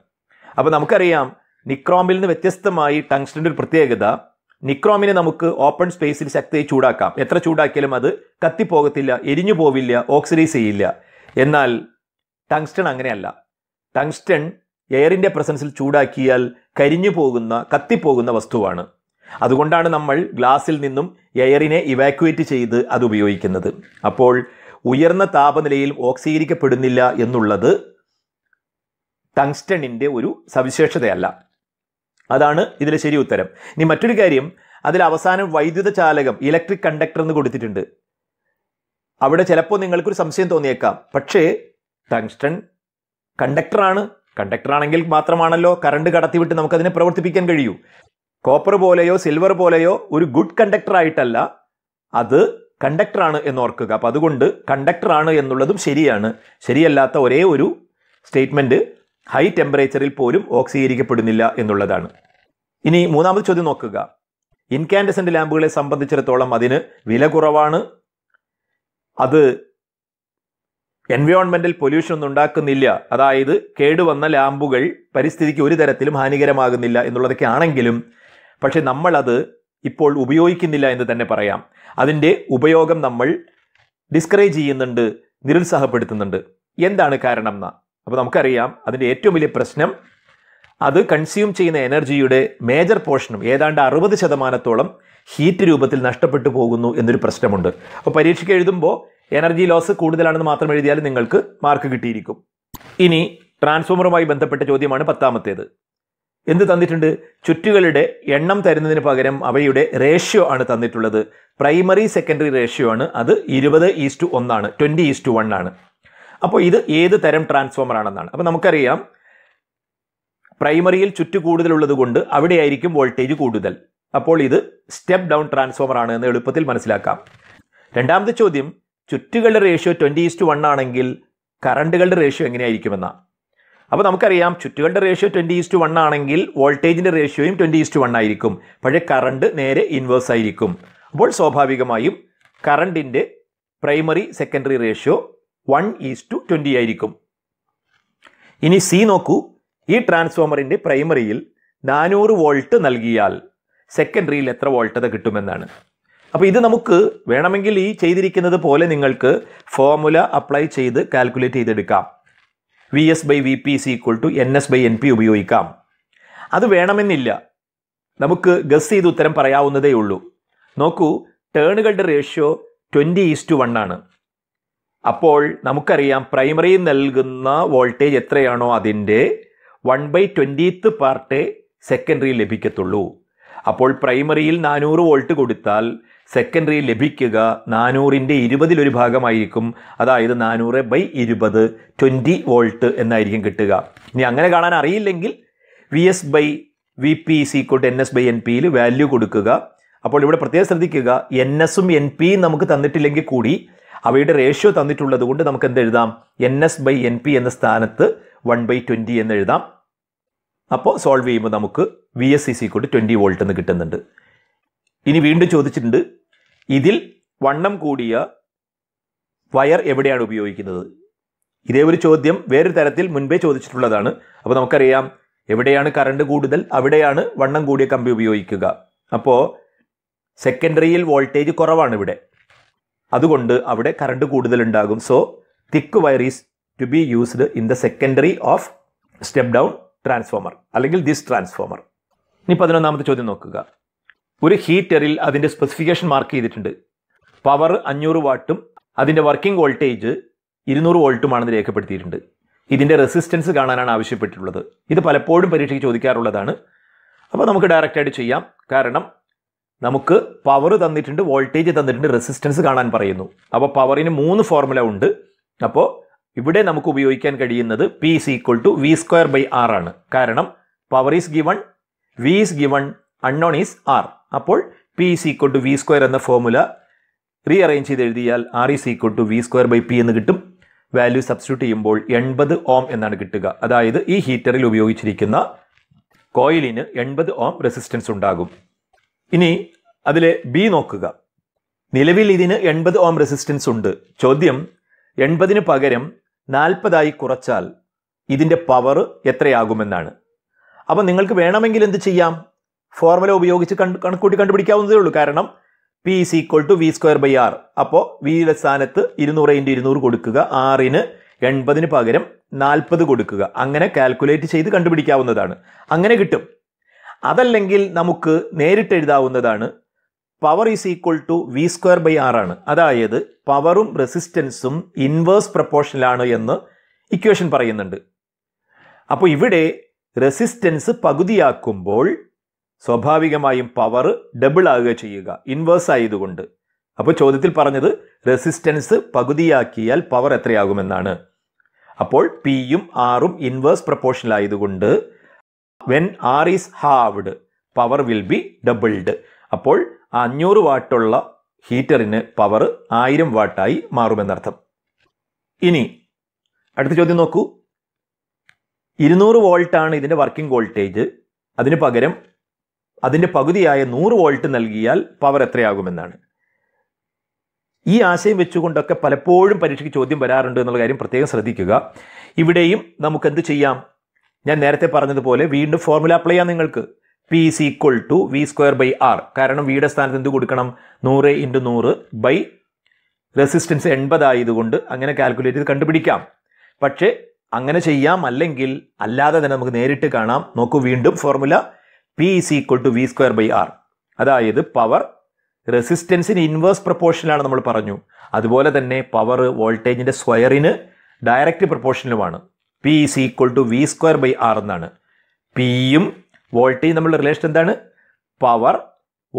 അപ്പോൾ നമുക്കറിയാം നിക്രോമിൽ നിന്ന് വ്യത്യസ്തമായി ടങ്സ്റ്റൻ്റെ ഒരു പ്രത്യേകത നിക്രോമിനെ നമുക്ക് ഓപ്പൺ സ്പേസിൽ ശക്തിയായി ചൂടാക്കാം എത്ര ചൂടാക്കിയാലും അത് കത്തിപ്പോകത്തില്ല എരിഞ്ഞു പോവില്ല ഓക്സിഡൈസ് ചെയ്യില്ല എന്നാൽ ടങ്സ്റ്റൺ അങ്ങനെയല്ല ടങ്സ്റ്റൺ എയറിൻ്റെ പ്രസൻസിൽ ചൂടാക്കിയാൽ കരിഞ്ഞു പോകുന്ന കത്തിപ്പോകുന്ന വസ്തുവാണ് അതുകൊണ്ടാണ് നമ്മൾ ഗ്ലാസിൽ നിന്നും എയറിനെ ഇവാക്യുവേറ്റ് ചെയ്ത് അത് ഉപയോഗിക്കുന്നത് അപ്പോൾ ഉയർന്ന താപനിലയിൽ ഓക്സീകരിക്കപ്പെടുന്നില്ല എന്നുള്ളത് ടങ്സ്റ്റണിൻ്റെ ഒരു സവിശേഷതയല്ല അതാണ് ഇതിലെ ശരി ഉത്തരം ഇനി മറ്റൊരു കാര്യം അതിൽ അവസാനം വൈദ്യുത ചാലകം ഇലക്ട്രിക് കണ്ടക്ടർ എന്ന് കൊടുത്തിട്ടുണ്ട് അവിടെ ചിലപ്പോൾ നിങ്ങൾക്കൊരു സംശയം തോന്നിയേക്കാം പക്ഷേ ടങ്സ്റ്റൺ കണ്ടക്ടറാണ് കണ്ടക്ടറാണെങ്കിൽ മാത്രമാണല്ലോ കറണ്ട് കടത്തിവിട്ട് നമുക്കതിനെ പ്രവർത്തിപ്പിക്കാൻ കഴിയൂ കോപ്പർ പോലെയോ സിൽവർ പോലെയോ ഒരു ഗുഡ് കണ്ടക്ടർ ആയിട്ടല്ല അത് കണ്ടക്ടറാണ് എന്ന് ഓർക്കുക അപ്പം അതുകൊണ്ട് കണ്ടക്ടറാണ് എന്നുള്ളതും ശരിയാണ് ശരിയല്ലാത്ത ഒരേ ഒരു സ്റ്റേറ്റ്മെൻറ്റ് ഹൈ ടെമ്പറേച്ചറിൽ പോലും ഓക്സീകരിക്കപ്പെടുന്നില്ല എന്നുള്ളതാണ് ഇനി മൂന്നാമത് ചോദ്യം നോക്കുക ഇൻകാൻഡസൻ്റ് ലാമ്പുകളെ സംബന്ധിച്ചിടത്തോളം അതിന് വില കുറവാണ് അത് എൻവയോൺമെൻ്റൽ പൊല്യൂഷൻ ഒന്നും ഉണ്ടാക്കുന്നില്ല അതായത് കേടുവന്ന ലാമ്പുകൾ പരിസ്ഥിതിക്ക് ഒരു തരത്തിലും ഹാനികരമാകുന്നില്ല എന്നുള്ളതൊക്കെ ആണെങ്കിലും പക്ഷെ നമ്മളത് ഇപ്പോൾ ഉപയോഗിക്കുന്നില്ല എന്ന് തന്നെ പറയാം അതിൻ്റെ ഉപയോഗം നമ്മൾ ഡിസ്കറേജ് ചെയ്യുന്നുണ്ട് നിരുത്സാഹപ്പെടുത്തുന്നുണ്ട് എന്താണ് കാരണം എന്ന അപ്പോൾ നമുക്കറിയാം അതിൻ്റെ ഏറ്റവും വലിയ പ്രശ്നം അത് കൺസ്യൂം ചെയ്യുന്ന എനർജിയുടെ മേജർ പോർഷനും ഏതാണ്ട് അറുപത് ശതമാനത്തോളം ഹീറ്റ് രൂപത്തിൽ നഷ്ടപ്പെട്ടു പോകുന്നു എന്നൊരു പ്രശ്നമുണ്ട് അപ്പോൾ പരീക്ഷയ്ക്ക് എഴുതുമ്പോൾ എനർജി ലോസ് കൂടുതലാണെന്ന് മാത്രം എഴുതിയാൽ നിങ്ങൾക്ക് മാർക്ക് കിട്ടിയിരിക്കും ഇനി ട്രാൻസ്ഫോമറുമായി ബന്ധപ്പെട്ട ചോദ്യമാണ് പത്താമത്തേത് എന്ത് തന്നിട്ടുണ്ട് ചുറ്റുകളുടെ എണ്ണം തരുന്നതിന് പകരം അവയുടെ റേഷ്യോ ആണ് തന്നിട്ടുള്ളത് പ്രൈമറി സെക്കൻഡറി റേഷ്യോ ആണ് അത് ഇരുപത് ഈസ്റ്റു ഒന്നാണ് ട്വൻറ്റി ഈസ്റ്റു വൺ ആണ് അപ്പോൾ ഇത് ഏത് തരം ട്രാൻസ്ഫോമർ ആണെന്നാണ് അപ്പോൾ നമുക്കറിയാം പ്രൈമറിയിൽ ചുറ്റു കൂടുതലുള്ളത് കൊണ്ട് അവിടെയായിരിക്കും വോൾട്ടേജ് കൂടുതൽ അപ്പോൾ ഇത് സ്റ്റെപ്പ് ഡൗൺ ട്രാൻസ്ഫോമർ ആണ് എന്ന് എളുപ്പത്തിൽ മനസ്സിലാക്കാം രണ്ടാമത്തെ ചോദ്യം ചുറ്റുകളുടെ റേഷ്യോ ട്വൻറ്റി ഈസ്റ്റു വൺ ആണെങ്കിൽ കറണ്ടുകളുടെ റേഷ്യോ എങ്ങനെയായിരിക്കുമെന്നാണ് അപ്പോൾ നമുക്കറിയാം ചുറ്റുകളുടെ റേഷ്യോ ട്വൻറ്റി ഈസ്റ്റ് വൺ ആണെങ്കിൽ വോൾട്ടേജിൻ്റെ റേഷ്യോയും ട്വൻറ്റി ഈസ്റ്റ് വൺ ആയിരിക്കും പക്ഷേ കറണ്ട് നേരെ ഇൻവേഴ്സ് ആയിരിക്കും അപ്പോൾ സ്വാഭാവികമായും കറണ്ടിൻ്റെ primary secondary ratio one is to twenty ആയിരിക്കും ഇനി സി നോക്കൂ ഈ ട്രാൻസ്ഫോമറിൻ്റെ പ്രൈമറിയിൽ നാനൂറ് വോൾട്ട് നൽകിയാൽ സെക്കൻഡറിയിൽ എത്ര വോൾട്ടത കിട്ടുമെന്നാണ് അപ്പോൾ ഇത് നമുക്ക് വേണമെങ്കിൽ ഈ ചെയ്തിരിക്കുന്നത് പോലെ നിങ്ങൾക്ക് ഫോർമുല അപ്ലൈ ചെയ്ത് കാൽക്കുലേറ്റ് ചെയ്തെടുക്കാം V S by V P is equal to N S by N P ഉപയോഗിക്കാം അത് വേണമെന്നില്ല നമുക്ക് ഗസ് ചെയ്ത് ഉത്തരം പറയാവുന്നതേ ഉള്ളൂ നോക്കൂ ടേണുകളുടെ റേഷ്യോ ട്വൻറ്റി ഈസ്റ്റ് വൺ ആണ് അപ്പോൾ നമുക്കറിയാം പ്രൈമറി നൽകുന്ന വോൾട്ടേജ് എത്രയാണോ അതിൻ്റെ വൺ ബൈ ട്വൻറ്റീത്ത് പാർട്ടേ സെക്കൻഡറിയിൽ ലഭിക്കത്തുള്ളൂ അപ്പോൾ പ്രൈമറിയിൽ നാനൂറ് വോൾട്ട് കൊടുത്താൽ സെക്കൻഡറി ലഭിക്കുക നാനൂറിൻ്റെ ഇരുപതിലൊരു ഭാഗമായിരിക്കും അതായത് നാനൂറ് ബൈ ഇരുപത് ട്വൻറ്റി വോൾട്ട് എന്നായിരിക്കും കിട്ടുക ഇനി അങ്ങനെ കാണാൻ അറിയില്ലെങ്കിൽ V S by V P കൊട്ട് എൻ എസ് ബൈ എൻ പിയിൽ വാല്യൂ കൊടുക്കുക അപ്പോൾ ഇവിടെ പ്രത്യേകം ശ്രദ്ധിക്കുക എൻ എസും എൻ പിയും നമുക്ക് തന്നിട്ടില്ലെങ്കിൽ കൂടി അവയുടെ റേഷ്യോ തന്നിട്ടുള്ളത് കൊണ്ട് നമുക്ക് എന്ത് എഴുതാം N S by N P എന്ന സ്ഥാനത്ത് വൺ ബൈ ട്വൻറ്റി എന്ന് എഴുതാം അപ്പോൾ സോൾവ് ചെയ്യുമ്പോൾ നമുക്ക് വി എസ് സി സി കൂടി ട്വൻറ്റി വോൾട്ട് എന്ന് കിട്ടുന്നുണ്ട് ഇനി വീണ്ടും ചോദിച്ചിട്ടുണ്ട് ഇതിൽ വണ്ണം കൂടിയ വയർ എവിടെയാണ് ഉപയോഗിക്കുന്നത് ഇതേ ഒരു ചോദ്യം വേറൊരു തരത്തിൽ മുൻപേ ചോദിച്ചിട്ടുള്ളതാണ് അപ്പോൾ നമുക്കറിയാം എവിടെയാണ് കറണ്ട് കൂടുതൽ അവിടെയാണ് വണ്ണം കൂടിയ കമ്പി ഉപയോഗിക്കുക അപ്പോൾ സെക്കൻഡറിയിൽ വോൾട്ടേജ് കുറവാണ് ഇവിടെ അതുകൊണ്ട് അവിടെ കറണ്ട് കൂടുതൽ ഉണ്ടാകും so thick wire is to be used in the secondary of step down transformer അല്ലെങ്കിൽ ദിസ് ട്രാൻസ്ഫോമർ ഇനി പതിനൊന്നാമത്തെ ചോദ്യം നോക്കുക ഒരു ഹീറ്ററിൽ അതിൻ്റെ സ്പെസിഫിക്കേഷൻ മാർക്ക് ചെയ്തിട്ടുണ്ട് പവർ അഞ്ഞൂറ് വാട്ടും അതിൻ്റെ വർക്കിംഗ് വോൾട്ടേജ് ഇരുന്നൂറ് വോൾട്ടുമാണെന്ന് രേഖപ്പെടുത്തിയിട്ടുണ്ട് ഇതിൻ്റെ റെസിസ്റ്റൻസ് കാണാനാണ് ആവശ്യപ്പെട്ടിട്ടുള്ളത് ഇത് പലപ്പോഴും പരീക്ഷയ്ക്ക് ചോദിക്കാറുള്ളതാണ് അപ്പോൾ നമുക്ക് ഡയറക്റ്റായിട്ട് ചെയ്യാം കാരണം നമുക്ക് പവർ തന്നിട്ടുണ്ട് വോൾട്ടേജ് തന്നിട്ടുണ്ട് റെസിസ്റ്റൻസ് കാണാൻ പറയുന്നു അപ്പോൾ പവറിന് മൂന്ന് ഫോർമുല ഉണ്ട് അപ്പോൾ ഇവിടെ നമുക്ക് ഉപയോഗിക്കാൻ കഴിയുന്നത് P is equal to V square by R ആണ് കാരണം power is given V is given unknown is R അപ്പോൾ P is equal to V square എന്ന ഫോർമുല റീ അറേഞ്ച് ചെയ്ത് എഴുതിയാൽ R is equal to V square by P എന്ന് കിട്ടും വാല്യൂ സബ്സ്റ്റിറ്റ്യൂട്ട് ചെയ്യുമ്പോൾ എൺപത് ഓം എന്നാണ് കിട്ടുക അതായത് ഈ ഹീറ്ററിൽ ഉപയോഗിച്ചിരിക്കുന്ന കോയിലിന് എൺപത് ഓം റെസിസ്റ്റൻസ് ഉണ്ടാകും ഇനി അതിലെ ബി നോക്കുക നിലവിൽ ഇതിന് എൺപത് ഓം റെസിസ്റ്റൻസ് ഉണ്ട് ചോദ്യം എൺപതിന് പകരം നാൽപ്പതായി കുറച്ചാൽ ഇതിൻ്റെ പവർ എത്രയാകുമെന്നാണ് അപ്പോൾ നിങ്ങൾക്ക് വേണമെങ്കിൽ എന്ത് ചെയ്യാം ഫോർമുല ഉപയോഗിച്ച് കണ്ട് കണക്കൂട്ടി കണ്ടുപിടിക്കാവുന്നതേ ഉള്ളൂ കാരണം P is equal to V square by R അപ്പോൾ വിയുടെ സ്ഥാനത്ത് ഇരുന്നൂറ് ഇൻറ്റു ഇരുന്നൂറ് കൊടുക്കുക ആറിന് എൺപതിന് പകരം നാൽപ്പത് കൊടുക്കുക അങ്ങനെ കാൽക്കുലേറ്റ് ചെയ്ത് കണ്ടുപിടിക്കാവുന്നതാണ് അങ്ങനെ കിട്ടും അതല്ലെങ്കിൽ നമുക്ക് നേരിട്ട് എഴുതാവുന്നതാണ് power is equal to V square by R ആണ് അതായത് പവറും റെസിസ്റ്റൻസും ഇൻവേഴ്സ് പ്രപ്പോർഷനിലാണ് എന്ന് ഇക്വേഷൻ പറയുന്നുണ്ട് അപ്പോൾ ഇവിടെ റെസിസ്റ്റൻസ് പകുതിയാക്കുമ്പോൾ സ്വാഭാവികമായും പവർ ഡബിൾ ആകുക ചെയ്യുക ഇൻവേഴ്സ് ആയതുകൊണ്ട് അപ്പോൾ ചോദ്യത്തിൽ പറഞ്ഞത് റെസിസ്റ്റൻസ് പകുതിയാക്കിയാൽ പവർ എത്രയാകുമെന്നാണ് അപ്പോൾ പിയും ആറും ഇൻവേഴ്സ് പ്രപ്പോർഷൻ ആയതുകൊണ്ട് when R is halved power will be doubled അപ്പോൾ അഞ്ഞൂറ് വാട്ടുള്ള ഹീറ്ററിന് പവർ ആയിരം വാട്ടായി മാറുമെന്നർത്ഥം ഇനി അടുത്ത ചോദ്യം നോക്കൂ ഇരുന്നൂറ് വോൾട്ടാണ് ഇതിൻ്റെ വർക്കിംഗ് വോൾട്ടേജ് അതിന് പകരം അതിൻ്റെ പകുതിയായ നൂറ് വോൾട്ട് നൽകിയാൽ പവർ എത്രയാകുമെന്നാണ് ഈ ആശയം വെച്ചുകൊണ്ടൊക്കെ പലപ്പോഴും പരീക്ഷയ്ക്ക് ചോദ്യം വരാറുണ്ട് എന്നുള്ള കാര്യം പ്രത്യേകം ശ്രദ്ധിക്കുക ഇവിടെയും നമുക്ക് എന്ത് ചെയ്യാം ഞാൻ നേരത്തെ പറഞ്ഞതുപോലെ വീണ്ടും ഫോർമുല അപ്ലൈ ചെയ്യാം നിങ്ങൾക്ക് P is equal to V square by R കാരണം വിയുടെ സ്ഥാനത്ത് എന്ത് കൊടുക്കണം നൂറ് ഇൻറ്റു നൂറ് ബൈ റെസിസ്റ്റൻസ് എൺപതായതുകൊണ്ട് അങ്ങനെ കാൽക്കുലേറ്റ് ചെയ്ത് കണ്ടുപിടിക്കാം പക്ഷേ അങ്ങനെ ചെയ്യാം അല്ലെങ്കിൽ അല്ലാതെ തന്നെ നമുക്ക് നേരിട്ട് കാണാം നോക്കൂ വീണ്ടും formula P is equal to V square by R അതായത് പവർ റെസിസ്റ്റൻസിന് ഇൻവേഴ്സ് പ്രപ്പോർഷനിലാണ് നമ്മൾ പറഞ്ഞു അതുപോലെ തന്നെ പവർ വോൾട്ടേജിൻ്റെ സ്ക്വയറിന് ഡയറക്റ്റ് പ്രപ്പോർഷനിലുമാണ് P is equal to V square by R എന്നാണ് പിയും വോൾട്ടേജ് നമ്മളുടെ റിലേഷൻ എന്താണ് പവർ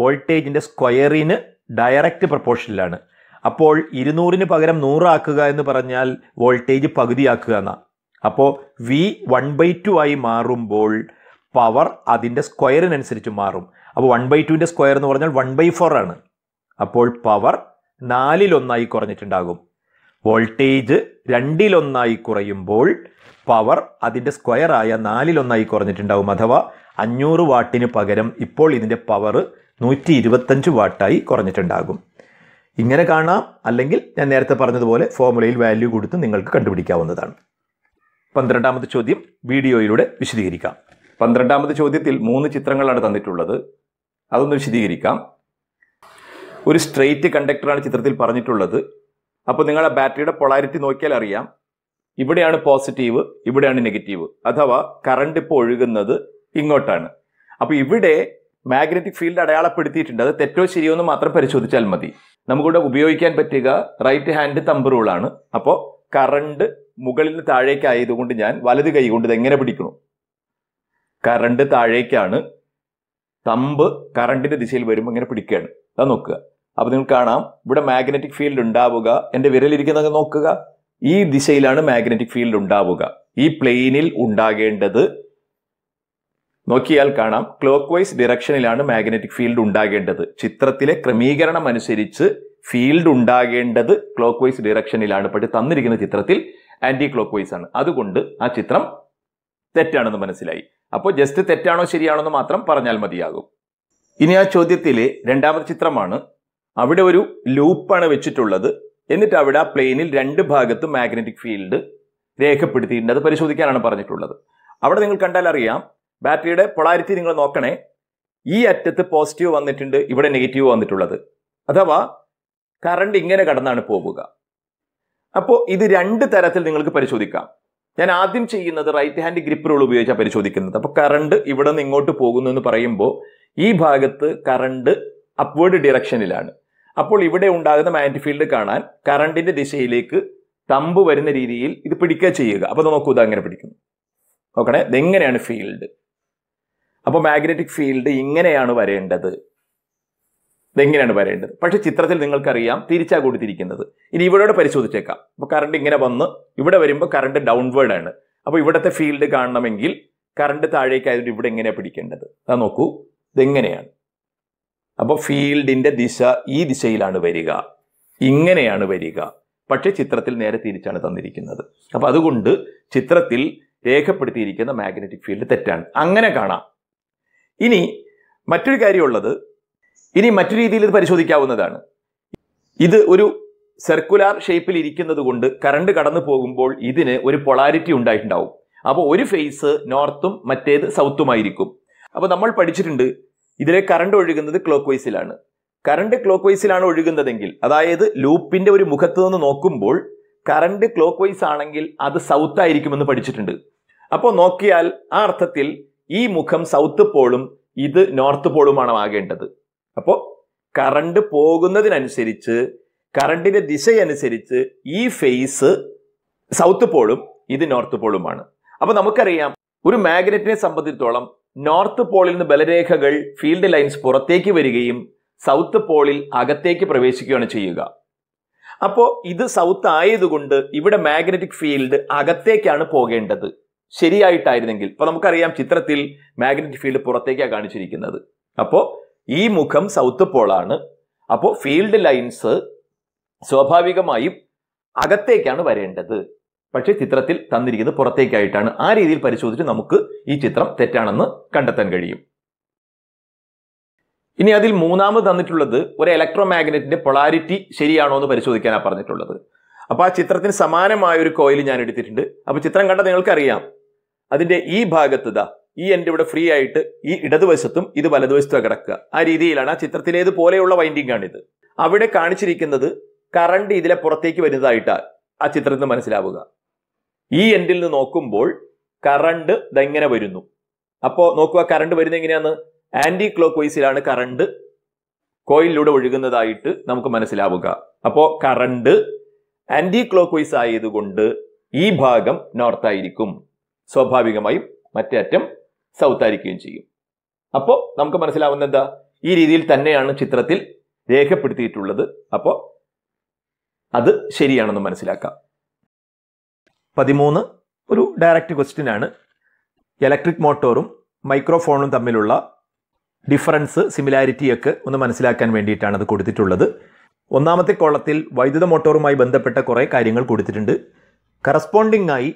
വോൾട്ടേജിൻ്റെ സ്ക്വയറിന് ഡയറക്റ്റ് പ്രപ്പോർഷനിലാണ് അപ്പോൾ ഇരുന്നൂറിന് പകരം നൂറാക്കുക എന്ന് പറഞ്ഞാൽ വോൾട്ടേജ് പകുതിയാക്കുക എന്നാണ് അപ്പോൾ വി വൺ ബൈ ടു ആയി മാറുമ്പോൾ പവർ അതിൻ്റെ സ്ക്വയറിനനുസരിച്ച് മാറും അപ്പോൾ വൺ ബൈ ടുവിൻ്റെ സ്ക്വയർ എന്ന് പറഞ്ഞാൽ വൺ ബൈ ഫോർ ആണ് അപ്പോൾ പവർ നാലിലൊന്നായി കുറഞ്ഞിട്ടുണ്ടാകും വോൾട്ടേജ് രണ്ടിലൊന്നായി കുറയുമ്പോൾ പവർ അതിൻ്റെ സ്ക്വയറായ നാലിലൊന്നായി കുറഞ്ഞിട്ടുണ്ടാകും അഥവാ അഞ്ഞൂറ് വാട്ടിന് പകരം ഇപ്പോൾ ഇതിൻ്റെ പവർ നൂറ്റി ഇരുപത്തഞ്ച് വാട്ടായി കുറഞ്ഞിട്ടുണ്ടാകും ഇങ്ങനെ കാണാം അല്ലെങ്കിൽ ഞാൻ നേരത്തെ പറഞ്ഞതുപോലെ ഫോർമുലയിൽ വാല്യൂ കൊടുത്ത് നിങ്ങൾക്ക് കണ്ടുപിടിക്കാവുന്നതാണ് പന്ത്രണ്ടാമത്തെ ചോദ്യം വീഡിയോയിലൂടെ വിശദീകരിക്കാം പന്ത്രണ്ടാമത് ചോദ്യത്തിൽ മൂന്ന് ചിത്രങ്ങളാണ് തന്നിട്ടുള്ളത് അതൊന്ന് വിശദീകരിക്കാം ഒരു സ്ട്രെയിറ്റ് കണ്ടക്ടറാണ് ചിത്രത്തിൽ പറഞ്ഞിട്ടുള്ളത് അപ്പോൾ നിങ്ങൾ ആ ബാറ്ററിയുടെ പൊളാരിറ്റി നോക്കിയാൽ അറിയാം ഇവിടെയാണ് പോസിറ്റീവ് ഇവിടെയാണ് നെഗറ്റീവ് അഥവാ കറണ്ട് ഇപ്പോൾ ഒഴുകുന്നത് ഇങ്ങോട്ടാണ് അപ്പോൾ ഇവിടെ മാഗ്നറ്റിക് ഫീൽഡ് അടയാളപ്പെടുത്തിയിട്ടുണ്ട് അത് തെറ്റോ ശരിയോ എന്ന് മാത്രം പരിശോധിച്ചാൽ മതി നമുക്കിവിടെ ഉപയോഗിക്കാൻ പറ്റുക റൈറ്റ് ഹാൻഡ് തമ്പ് റൂളാണ് അപ്പോൾ കറണ്ട് മുകളിൽ നിന്ന് താഴേക്കായതുകൊണ്ട് ഞാൻ വലത് കൈ കൊണ്ട് ഇത് എങ്ങനെ പിടിക്കണം കറണ്ട് താഴേക്കാണ് തമ്പ് കറണ്ടിന്റെ ദിശയിൽ വരുമ്പോൾ ഇങ്ങനെ പിടിക്കുകയാണ് അതാ നോക്കുക അപ്പൊ നിങ്ങൾ കാണാം ഇവിടെ മാഗ്നറ്റിക് ഫീൽഡ് ഉണ്ടാവുക എന്റെ വിരലിരിക്കുന്ന നോക്കുക ഈ ദിശയിലാണ് മാഗ്നറ്റിക് ഫീൽഡ് ഉണ്ടാവുക ഈ പ്ലെയിനിൽ ഉണ്ടാകേണ്ടത് നോക്കിയാൽ കാണാം ക്ലോക്ക് വൈസ് ഡിറക്ഷനിലാണ് മാഗ്നറ്റിക് ഫീൽഡ് ഉണ്ടാകേണ്ടത് ചിത്രത്തിലെ ക്രമീകരണം അനുസരിച്ച് ഫീൽഡ് ഉണ്ടാകേണ്ടത് ക്ലോക്ക് വൈസ് ഡിറക്ഷനിലാണ് പക്ഷെ തന്നിരിക്കുന്ന ചിത്രത്തിൽ ആന്റി ക്ലോക്ക് വൈസ് ആണ് അതുകൊണ്ട് ആ ചിത്രം തെറ്റാണെന്ന് മനസ്സിലായി അപ്പോൾ ജസ്റ്റ് തെറ്റാണോ ശരിയാണോ എന്ന് മാത്രം പറഞ്ഞാൽ മതിയാകും ഇനി ആ ചോദ്യത്തിലെ രണ്ടാമത്തെ ചിത്രമാണ് അവിടെ ഒരു ലൂപ്പാണ് വെച്ചിട്ടുള്ളത് എന്നിട്ട് അവിടെ ആ പ്ലെയിനിൽ രണ്ട് ഭാഗത്തും മാഗ്നറ്റിക് ഫീൽഡ് രേഖപ്പെടുത്തിയിട്ടുണ്ട് അത് പരിശോധിക്കാനാണ് പറഞ്ഞിട്ടുള്ളത് അവിടെ നിങ്ങൾ കണ്ടാൽ അറിയാം ബാറ്ററിയുടെ പൊളാരിറ്റി നിങ്ങൾ നോക്കണേ ഈ അറ്റത്ത് പോസിറ്റീവ് വന്നിട്ടുണ്ട് ഇവിടെ നെഗറ്റീവ് വന്നിട്ടുള്ളത് അഥവാ കറണ്ട് ഇങ്ങനെ കടന്നാണ് പോവുക അപ്പോൾ ഇത് രണ്ട് തരത്തിൽ നിങ്ങൾക്ക് പരിശോധിക്കാം ഞാൻ ആദ്യം ചെയ്യുന്നത് റൈറ്റ് ഹാൻഡ് ഗ്രിപ്പ് റൂൾ ഉപയോഗിച്ചാണ് പരിശോധിക്കുന്നത് അപ്പോൾ കറണ്ട് ഇവിടെ നിന്ന് ഇങ്ങോട്ട് പോകുന്നു എന്ന് പറയുമ്പോൾ ഈ ഭാഗത്ത് കറണ്ട് അപ്വേർഡ് ഡിറക്ഷനിലാണ് അപ്പോൾ ഇവിടെ ഉണ്ടാകുന്ന മാഗ്നറ്റിക് ഫീൽഡ് കാണാൻ കറണ്ടിന്റെ ദിശയിലേക്ക് തമ്പ് വരുന്ന രീതിയിൽ ഇത് പിടിക്കുക ചെയ്യുക അപ്പോൾ ഇത് അങ്ങനെ പിടിക്കുന്നു നോക്കണേ ഇതെങ്ങനെയാണ് ഫീൽഡ് അപ്പോൾ മാഗ്നറ്റിക് ഫീൽഡ് ഇങ്ങനെയാണ് വരേണ്ടത് ഇതെങ്ങനെയാണ് വരേണ്ടത് പക്ഷേ ചിത്രത്തിൽ നിങ്ങൾക്കറിയാം തിരിച്ചാ കൂടിത്തിരിക്കുന്നത് ഇനി ഇവിടെയോടെ പരിശോധിച്ചേക്കാം അപ്പോൾ കറണ്ട് ഇങ്ങനെ വന്ന് ഇവിടെ വരുമ്പോൾ കറണ്ട് ഡൗൺവേർഡ് ആണ് അപ്പോൾ ഇവിടുത്തെ ഫീൽഡ് കാണണമെങ്കിൽ കറണ്ട് താഴേക്ക് ആയതുകൊണ്ട് ഇവിടെ എങ്ങനെയാണ് പിടിക്കേണ്ടത് അതാ നോക്കൂ ഇതെങ്ങനെയാണ് അപ്പോൾ ഫീൽഡിൻ്റെ ദിശ ഈ ദിശയിലാണ് വരിക ഇങ്ങനെയാണ് വരിക പക്ഷേ ചിത്രത്തിൽ നേരെ തിരിച്ചാണ് തന്നിരിക്കുന്നത് അപ്പോൾ അതുകൊണ്ട് ചിത്രത്തിൽ രേഖപ്പെടുത്തിയിരിക്കുന്ന മാഗ്നറ്റിക് ഫീൽഡ് തെറ്റാണ് അങ്ങനെ കാണാം ഇനി മറ്റൊരു കാര്യമുള്ളത് ഇനി മറ്റു രീതിയിൽ ഇത് പരിശോധിക്കാവുന്നതാണ് ഇത് ഒരു സർക്കുലാർ ഷേപ്പിൽ ഇരിക്കുന്നത് കൊണ്ട് കറണ്ട് കടന്നു പോകുമ്പോൾ ഇതിന് ഒരു പൊളാരിറ്റി ഉണ്ടായിട്ടുണ്ടാവും അപ്പോൾ ഒരു ഫേസ് നോർത്തും മറ്റേത് സൗത്തുമായിരിക്കും അപ്പോൾ നമ്മൾ പഠിച്ചിട്ടുണ്ട് ഇതിലെ കറണ്ട് ഒഴുകുന്നത് ക്ലോക്ക് വൈസിലാണ് കറണ്ട് ക്ലോക്ക് വൈസിലാണ് ഒഴുകുന്നതെങ്കിൽ അതായത് ലൂപ്പിന്റെ ഒരു മുഖത്ത് നിന്ന് നോക്കുമ്പോൾ കറണ്ട് ക്ലോക്ക് വൈസ് ആണെങ്കിൽ അത് സൗത്ത് ആയിരിക്കുമെന്ന് പഠിച്ചിട്ടുണ്ട് അപ്പോൾ നോക്കിയാൽ ആ അർത്ഥത്തിൽ ഈ മുഖം സൗത്ത് പോളും ഇത് നോർത്ത് പോളുമാണ് ആകേണ്ടത് അപ്പോൾ കറണ്ട് പോകുന്നതിനനുസരിച്ച് കറണ്ടിൻ്റെ ദിശയനുസരിച്ച് ഈ ഫേസ് സൗത്ത് പോളും ഇത് നോർത്ത് പോളുമാണ് അപ്പൊ നമുക്കറിയാം ഒരു മാഗ്നറ്റിനെ സംബന്ധിച്ചിടത്തോളം നോർത്ത് പോളിൽ നിന്ന് ബലരേഖകൾ ഫീൽഡ് ലൈൻസ് പുറത്തേക്ക് വരികയും സൗത്ത് പോളിൽ അകത്തേക്ക് പ്രവേശിക്കുകയാണ് ചെയ്യുക അപ്പോൾ ഇത് സൗത്ത് ആയതുകൊണ്ട് ഇവിടെ മാഗ്നറ്റിക് ഫീൽഡ് അകത്തേക്കാണ് പോകേണ്ടത് ശരിയായിട്ടായിരുന്നെങ്കിൽ ഇപ്പൊ നമുക്കറിയാം ചിത്രത്തിൽ മാഗ്നറ്റിക് ഫീൽഡ് പുറത്തേക്കാണ് കാണിച്ചിരിക്കുന്നത് അപ്പോൾ ഈ മുഖം സൗത്ത് പോളാണ് അപ്പോൾ ഫീൽഡ് ലൈൻസ് സ്വാഭാവികമായും അകത്തേക്കാണ് വരേണ്ടത് പക്ഷേ ചിത്രത്തിൽ തന്നിരിക്കുന്നത് പുറത്തേക്കായിട്ടാണ് ആ രീതിയിൽ പരിശോധിച്ച് നമുക്ക് ഈ ചിത്രം തെറ്റാണെന്ന് കണ്ടെത്താൻ കഴിയും ഇനി അതിൽ മൂന്നാമത് തന്നിട്ടുള്ളത് ഒരു ഇലക്ട്രോ മാഗ്നറ്റിന്റെ പൊളാരിറ്റി ശരിയാണോ എന്ന് പരിശോധിക്കാനാണ് പറഞ്ഞിട്ടുള്ളത് അപ്പോൾ ആ ചിത്രത്തിന് സമാനമായ ഒരു കോയിൽ ഞാൻ എടുത്തിട്ടുണ്ട് അപ്പോൾ ചിത്രം നിങ്ങൾക്ക് നിങ്ങൾക്കറിയാം അതിന്റെ ഈ ഭാഗത്ത് ഈ എൻ്റെ ഇവിടെ ഫ്രീ ആയിട്ട് ഈ ഇടതുവശത്തും ഇത് വലതുവശത്തും കിടക്കുക ആ രീതിയിലാണ് ആ ചിത്രത്തിലേത് പോലെയുള്ള വൈൻഡിംഗ് ആണിത് അവിടെ കാണിച്ചിരിക്കുന്നത് കറണ്ട് ഇതിലെ പുറത്തേക്ക് വരുന്നതായിട്ടാണ് ആ ചിത്രത്തിൽ നിന്ന് മനസ്സിലാവുക ഈ എൻഡിൽ നിന്ന് നോക്കുമ്പോൾ കറണ്ട് ഇതെങ്ങനെ വരുന്നു അപ്പോൾ നോക്കുക കറണ്ട് വരുന്നത് എങ്ങനെയാണ് ആന്റി ക്ലോക്ക് വൈസിലാണ് കറണ്ട് കോയിലിലൂടെ ഒഴുകുന്നതായിട്ട് നമുക്ക് മനസ്സിലാവുക അപ്പോൾ കറണ്ട് ആന്റി ക്ലോക്ക് വൈസ് ആയതുകൊണ്ട് ഈ ഭാഗം നോർത്തായിരിക്കും സ്വാഭാവികമായും മറ്റേ അറ്റം സൗതാരിക്കുകയും ചെയ്യും അപ്പോൾ നമുക്ക് മനസ്സിലാവുന്ന എന്താ ഈ രീതിയിൽ തന്നെയാണ് ചിത്രത്തിൽ രേഖപ്പെടുത്തിയിട്ടുള്ളത് അപ്പോൾ അത് ശരിയാണെന്ന് മനസ്സിലാക്കാം പതിമൂന്ന് ഒരു ഡയറക്റ്റ് ക്വസ്റ്റ്യൻ ആണ് ഇലക്ട്രിക് മോട്ടോറും മൈക്രോഫോണും തമ്മിലുള്ള ഡിഫറൻസ് സിമിലാരിറ്റിയൊക്കെ ഒന്ന് മനസ്സിലാക്കാൻ വേണ്ടിയിട്ടാണ് അത് കൊടുത്തിട്ടുള്ളത് ഒന്നാമത്തെ കോളത്തിൽ വൈദ്യുത മോട്ടോറുമായി ബന്ധപ്പെട്ട കുറേ കാര്യങ്ങൾ കൊടുത്തിട്ടുണ്ട് കറസ്പോണ്ടിംഗ് ആയി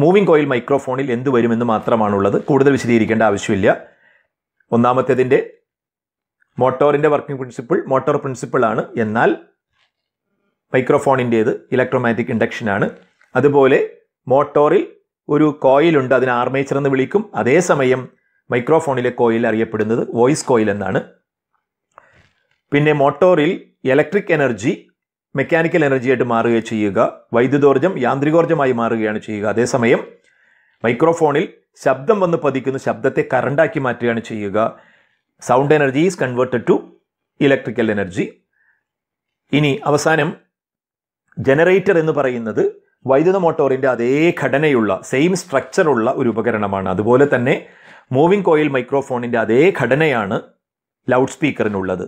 മൂവിംഗ് കോയിൽ മൈക്രോഫോണിൽ എന്ത് വരുമെന്ന് മാത്രമാണുള്ളത് കൂടുതൽ വിശദീകരിക്കേണ്ട ആവശ്യമില്ല ഒന്നാമത്തേതിൻ്റെ മോട്ടോറിൻ്റെ വർക്കിംഗ് പ്രിൻസിപ്പിൾ മോട്ടോർ പ്രിൻസിപ്പിളാണ് എന്നാൽ മൈക്രോഫോണിൻ്റേത് ഇലക്ട്രോമാറ്റിക് ഇൻഡക്ഷനാണ് അതുപോലെ മോട്ടോറിൽ ഒരു കോയിലുണ്ട് അതിന് ആർമേച്ചർ എന്ന് വിളിക്കും അതേസമയം മൈക്രോഫോണിലെ കോയിൽ അറിയപ്പെടുന്നത് വോയിസ് കോയിൽ എന്നാണ് പിന്നെ മോട്ടോറിൽ ഇലക്ട്രിക് എനർജി മെക്കാനിക്കൽ എനർജിയായിട്ട് മാറുകയോ ചെയ്യുക വൈദ്യുതോർജ്ജം യാന്ത്രികോർജ്ജമായി മാറുകയാണ് ചെയ്യുക അതേസമയം മൈക്രോഫോണിൽ ശബ്ദം വന്ന് പതിക്കുന്ന ശബ്ദത്തെ കറണ്ടാക്കി മാറ്റുകയാണ് ചെയ്യുക sound energy is converted to electrical energy ഇനി അവസാനം ജനറേറ്റർ എന്ന് പറയുന്നത് വൈദ്യുത മോട്ടോറിൻ്റെ അതേ ഘടനയുള്ള സെയിം സ്ട്രക്ചറുള്ള ഒരു ഉപകരണമാണ് അതുപോലെ തന്നെ മൂവിംഗ് കോയിൽ മൈക്രോഫോണിൻ്റെ അതേ ഘടനയാണ് ലൗഡ് സ്പീക്കറിനുള്ളത്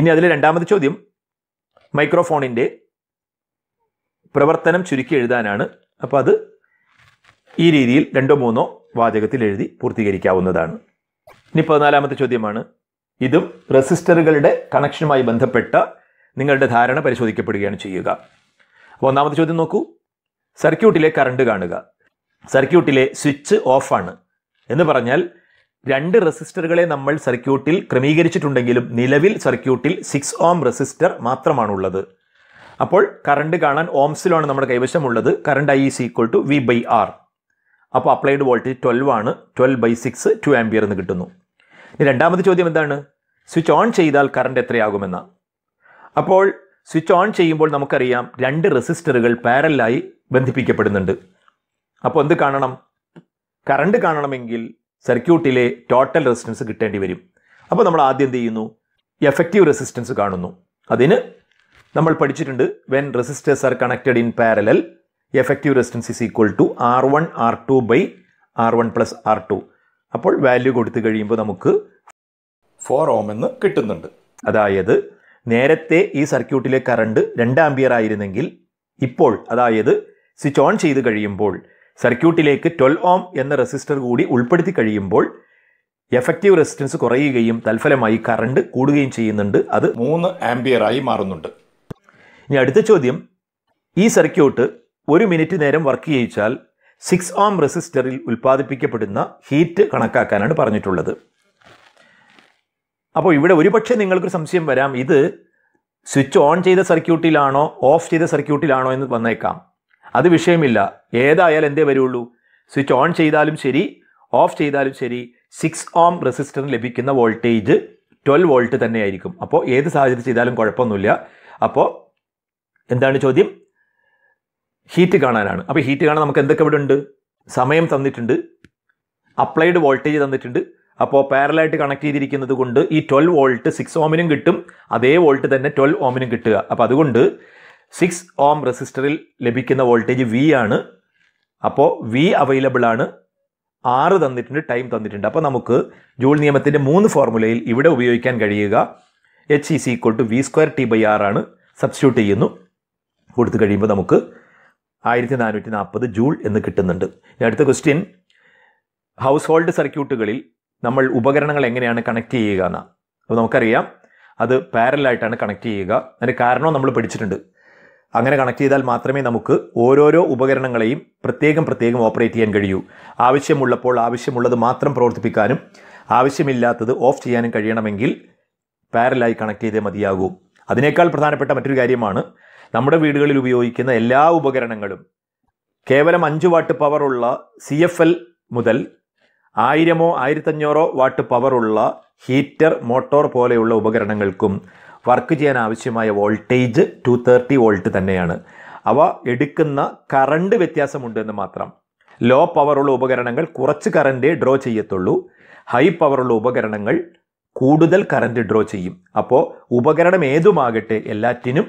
ഇനി അതിലെ രണ്ടാമത് ചോദ്യം മൈക്രോഫോണിൻ്റെ പ്രവർത്തനം ചുരുക്കി എഴുതാനാണ് അപ്പോൾ അത് ഈ രീതിയിൽ രണ്ടോ മൂന്നോ വാചകത്തിൽ എഴുതി പൂർത്തീകരിക്കാവുന്നതാണ് ഇനി പതിനാലാമത്തെ ചോദ്യമാണ് ഇതും റെസിസ്റ്ററുകളുടെ കണക്ഷനുമായി ബന്ധപ്പെട്ട നിങ്ങളുടെ ധാരണ പരിശോധിക്കപ്പെടുകയാണ് ചെയ്യുക അപ്പോൾ ഒന്നാമത്തെ ചോദ്യം നോക്കൂ സർക്യൂട്ടിലെ കറണ്ട് കാണുക സർക്യൂട്ടിലെ സ്വിച്ച് ഓഫാണ് എന്ന് പറഞ്ഞാൽ രണ്ട് റെസിസ്റ്ററുകളെ നമ്മൾ സർക്യൂട്ടിൽ ക്രമീകരിച്ചിട്ടുണ്ടെങ്കിലും നിലവിൽ സർക്യൂട്ടിൽ സിക്സ് ഓം റെസിസ്റ്റർ മാത്രമാണുള്ളത് അപ്പോൾ കറണ്ട് കാണാൻ ഓംസിലാണ് നമ്മുടെ കൈവശമുള്ളത് current I is equal to V by R അപ്പോൾ അപ്ലൈഡ് വോൾട്ടേജ് ട്വൽവ് ആണ് twelve by six two ampere എന്ന് കിട്ടുന്നു രണ്ടാമത് ചോദ്യം എന്താണ് സ്വിച്ച് ഓൺ ചെയ്താൽ കറണ്ട് എത്രയാകുമെന്ന അപ്പോൾ സ്വിച്ച് ഓൺ ചെയ്യുമ്പോൾ നമുക്കറിയാം രണ്ട് റെസിസ്റ്ററുകൾ പാരലായി ബന്ധിപ്പിക്കപ്പെടുന്നുണ്ട് അപ്പോൾ എന്ത് കാണണം കറണ്ട് കാണണമെങ്കിൽ സർക്യൂട്ടിലെ ടോട്ടൽ റെസിസ്റ്റൻസ് കിട്ടേണ്ടി വരും അപ്പോൾ നമ്മൾ ആദ്യം എന്ത് ചെയ്യുന്നു എഫക്റ്റീവ് റെസിസ്റ്റൻസ് കാണുന്നു അതിന് നമ്മൾ പഠിച്ചിട്ടുണ്ട് when resistors are connected in parallel effective resistance is equal to R one R two by R one plus R two അപ്പോൾ വാല്യൂ കൊടുത്തു കഴിയുമ്പോൾ നമുക്ക് ഫോർ ഓം എന്ന് കിട്ടുന്നുണ്ട് അതായത് നേരത്തെ ഈ സർക്യൂട്ടിലെ കറണ്ട് രണ്ട് ആംബിയർ ആയിരുന്നെങ്കിൽ ഇപ്പോൾ അതായത് സ്വിച്ച് ഓൺ ചെയ്ത് കഴിയുമ്പോൾ സർക്യൂട്ടിലേക്ക് ട്വൽവ് ഓം എന്ന റെസിസ്റ്റർ കൂടി ഉൾപ്പെടുത്തി കഴിയുമ്പോൾ എഫക്റ്റീവ് റെസിസ്റ്റൻസ് കുറയുകയും തൽഫലമായി കറണ്ട് കൂടുകയും ചെയ്യുന്നുണ്ട് അത് മൂന്ന് ആംബിയറായി മാറുന്നുണ്ട് ഇനി അടുത്ത ചോദ്യം ഈ സർക്യൂട്ട് ഒരു മിനിറ്റ് നേരം വർക്ക് ചെയ്യിച്ചാൽ സിക്സ് ഓം റെസിസ്റ്ററിൽ ഉൽപ്പാദിപ്പിക്കപ്പെടുന്ന ഹീറ്റ് കണക്കാക്കാനാണ് പറഞ്ഞിട്ടുള്ളത് അപ്പോൾ ഇവിടെ ഒരുപക്ഷെ നിങ്ങൾക്കൊരു സംശയം വരാം ഇത് സ്വിച്ച് ഓൺ ചെയ്ത സർക്യൂട്ടിലാണോ ഓഫ് ചെയ്ത സർക്യൂട്ടിലാണോ എന്ന് വന്നേക്കാം അത് വിഷയമില്ല ഏതായാലും എന്തേ വരുള്ളൂ സ്വിച്ച് ഓൺ ചെയ്താലും ശരി ഓഫ് ചെയ്താലും ശരി സിക്സ് ഓം റെസിസ്റ്ററിന് ലഭിക്കുന്ന വോൾട്ടേജ് ട്വൽവ് വോൾട്ട് തന്നെയായിരിക്കും അപ്പോൾ ഏത് സാഹചര്യം ചെയ്താലും കുഴപ്പമൊന്നുമില്ല അപ്പോൾ എന്താണ് ചോദ്യം ഹീറ്റ് കാണാനാണ് അപ്പോൾ ഹീറ്റ് കാണാൻ നമുക്ക് എന്തൊക്കെ ഇവിടെ ഉണ്ട് സമയം തന്നിട്ടുണ്ട് അപ്ലൈഡ് വോൾട്ടേജ് തന്നിട്ടുണ്ട് അപ്പോൾ പാരലായിട്ട് കണക്ട് ചെയ്തിരിക്കുന്നത് കൊണ്ട് ഈ ട്വൽവ് വോൾട്ട് സിക്സ് ഓമിനും കിട്ടും അതേ വോൾട്ട് തന്നെ ട്വൽവ് ഓമിനും കിട്ടുക അപ്പോൾ അതുകൊണ്ട് സിക്സ് ഓം റെസിസ്റ്ററിൽ ലഭിക്കുന്ന വോൾട്ടേജ് വി ആണ് അപ്പോൾ വി അവൈലബിൾ ആണ് ആറ് തന്നിട്ടുണ്ട് ടൈം തന്നിട്ടുണ്ട് അപ്പോൾ നമുക്ക് ജൂൾ നിയമത്തിൻ്റെ മൂന്ന് ഫോർമുലയിൽ ഇവിടെ ഉപയോഗിക്കാൻ കഴിയുക H is equal to V square T by R ആണ് സബ്സ്റ്റിറ്റ്യൂട്ട് ചെയ്യുന്നു കൊടുത്തു കഴിയുമ്പോൾ നമുക്ക് ആയിരത്തി നാനൂറ്റി നാൽപ്പത് ജൂൾ എന്ന് കിട്ടുന്നുണ്ട് അടുത്ത ക്വസ്റ്റ്യൻ ഹൗസ് ഹോൾഡ് സർക്യൂട്ടുകളിൽ നമ്മൾ ഉപകരണങ്ങൾ എങ്ങനെയാണ് കണക്ട് ചെയ്യുക എന്നാണ് അപ്പോൾ നമുക്കറിയാം അത് പാരലായിട്ടാണ് കണക്ട് ചെയ്യുക അതിൻ്റെ കാരണവും നമ്മൾ പഠിച്ചിട്ടുണ്ട് അങ്ങനെ കണക്ട് ചെയ്താൽ മാത്രമേ നമുക്ക് ഓരോരോ ഉപകരണങ്ങളെയും പ്രത്യേകം പ്രത്യേകം ഓപ്പറേറ്റ് ചെയ്യാൻ കഴിയൂ ആവശ്യമുള്ളപ്പോൾ ആവശ്യമുള്ളത് മാത്രം പ്രവർത്തിപ്പിക്കാനും ആവശ്യമില്ലാത്തത് ഓഫ് ചെയ്യാനും കഴിയണമെങ്കിൽ പാരലായി കണക്ട് ചെയ്തേ മതിയാകൂ അതിനേക്കാൾ പ്രധാനപ്പെട്ട മറ്റൊരു കാര്യമാണ് നമ്മുടെ വീടുകളിൽ ഉപയോഗിക്കുന്ന എല്ലാ ഉപകരണങ്ങളും കേവലം അഞ്ച് വാട്ട് പവറുള്ള സി എഫ് എൽ മുതൽ ആയിരമോ ആയിരത്തഞ്ഞൂറോ വാട്ട് പവറുള്ള ഹീറ്റർ മോട്ടോർ പോലെയുള്ള ഉപകരണങ്ങൾക്കും വർക്ക് ചെയ്യാൻ ആവശ്യമായ വോൾട്ടേജ് ടു തേർട്ടി വോൾട്ട് തന്നെയാണ് അവ എടുക്കുന്ന കറണ്ട് വ്യത്യാസമുണ്ട് എന്ന് മാത്രം ലോ പവറുള്ള ഉപകരണങ്ങൾ കുറച്ച് കറണ്ടേ ഡ്രോ ചെയ്യത്തുള്ളൂ ഹൈ പവറുള്ള ഉപകരണങ്ങൾ കൂടുതൽ കറണ്ട് ഡ്രോ ചെയ്യും അപ്പോൾ ഉപകരണം ഏതുമാകട്ടെ എല്ലാറ്റിനും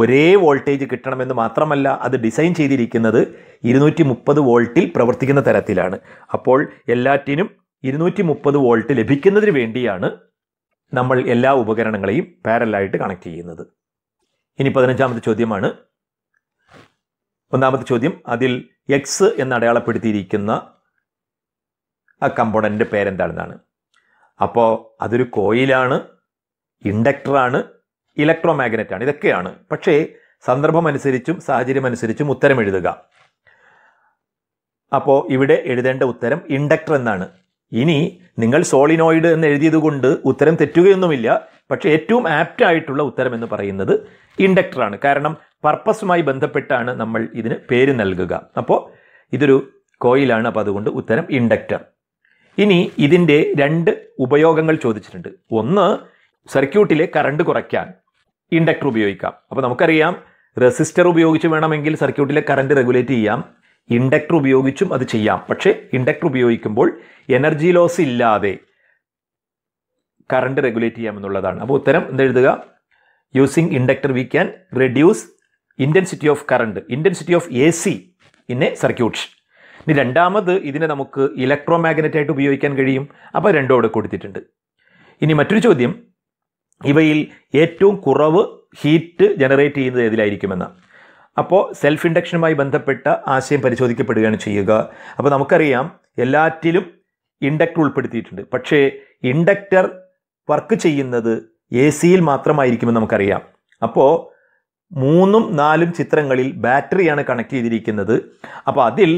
ഒരേ വോൾട്ടേജ് കിട്ടണമെന്ന് മാത്രമല്ല അത് ഡിസൈൻ ചെയ്തിരിക്കുന്നത് ഇരുന്നൂറ്റി മുപ്പത് വോൾട്ടിൽ പ്രവർത്തിക്കുന്ന തരത്തിലാണ് അപ്പോൾ എല്ലാറ്റിനും ഇരുന്നൂറ്റി മുപ്പത് വോൾട്ട് ലഭിക്കുന്നതിന് വേണ്ടിയാണ് നമ്മൾ എല്ലാ ഉപകരണങ്ങളെയും പാരലായിട്ട് കണക്ട് ചെയ്യുന്നത് ഇനി പതിനഞ്ചാമത്തെ ചോദ്യമാണ് ഒന്നാമത്തെ ചോദ്യം അതിൽ എക്സ് എന്ന് അടയാളപ്പെടുത്തിയിരിക്കുന്ന ആ കമ്പോണൻ്റ് പേരെന്താണെന്നാണ് അപ്പോൾ അതൊരു കോയിലാണ് ഇൻഡക്ടറാണ് ഇലക്ട്രോ മാഗ്നറ്റാണ് ഇതൊക്കെയാണ് പക്ഷേ സന്ദർഭമനുസരിച്ചും സാഹചര്യം അനുസരിച്ചും ഉത്തരം എഴുതുക അപ്പോൾ ഇവിടെ എഴുതേണ്ട ഉത്തരം ഇൻഡക്ടർ എന്നാണ് ഇനി നിങ്ങൾ സോളിനോയിഡ് എന്ന് എഴുതിയത് കൊണ്ട് ഉത്തരം തെറ്റുകയൊന്നുമില്ല പക്ഷേ ഏറ്റവും ആപ്റ്റ് ആയിട്ടുള്ള ഉത്തരം എന്ന് പറയുന്നത് ഇൻഡക്ടറാണ് കാരണം പർപ്പസുമായി ബന്ധപ്പെട്ടാണ് നമ്മൾ ഇതിന് പേര് നൽകുക അപ്പോൾ ഇതൊരു കോയിലാണ് അപ്പോൾ അതുകൊണ്ട് ഉത്തരം ഇൻഡക്ടർ ഇനി ഇതിൻ്റെ രണ്ട് ഉപയോഗങ്ങൾ ചോദിച്ചിട്ടുണ്ട് ഒന്ന് സർക്യൂട്ടിലെ കറണ്ട് കുറയ്ക്കാൻ ഇൻഡക്ടർ ഉപയോഗിക്കാം അപ്പോൾ നമുക്കറിയാം റെസിസ്റ്റർ ഉപയോഗിച്ച് വേണമെങ്കിൽ സർക്യൂട്ടിലെ കറണ്ട് റെഗുലേറ്റ് ചെയ്യാം ഇൻഡക്ടർ ഉപയോഗിച്ചും അത് ചെയ്യാം പക്ഷേ ഇൻഡക്ടർ ഉപയോഗിക്കുമ്പോൾ എനർജി ലോസ് ഇല്ലാതെ കറണ്ട് റെഗുലേറ്റ് ചെയ്യാമെന്നുള്ളതാണ് അപ്പോൾ ഉത്തരം എന്തെഴുതുക using inductor we can reduce intensity of current intensity of A C in a circuit ഇനി രണ്ടാമത് ഇതിനെ നമുക്ക് ഇലക്ട്രോ മാഗ്നറ്റായിട്ട് ഉപയോഗിക്കാൻ കഴിയും അപ്പോൾ രണ്ടും അവിടെ കൊടുത്തിട്ടുണ്ട് ഇനി മറ്റൊരു ചോദ്യം ഇവയിൽ ഏറ്റവും കുറവ് ഹീറ്റ് ജനറേറ്റ് ചെയ്യുന്നത് ഏതിലായിരിക്കുമെന്ന് അപ്പോൾ സെൽഫ് ഇൻഡക്ഷനുമായി ബന്ധപ്പെട്ട ആശയം പരിശോധിക്കപ്പെടുകയാണ് ചെയ്യുക അപ്പോൾ നമുക്കറിയാം എല്ലാറ്റിലും ഇൻഡക്ടർ ഉൾപ്പെടുത്തിയിട്ടുണ്ട് പക്ഷേ ഇൻഡക്ടർ വർക്ക് ചെയ്യുന്നത് എ സിയിൽ മാത്രമായിരിക്കുമെന്ന് നമുക്കറിയാം അപ്പോൾ മൂന്നും നാലും ചിത്രങ്ങളിൽ ബാറ്ററിയാണ് കണക്ട് ചെയ്തിരിക്കുന്നത് അപ്പോൾ അതിൽ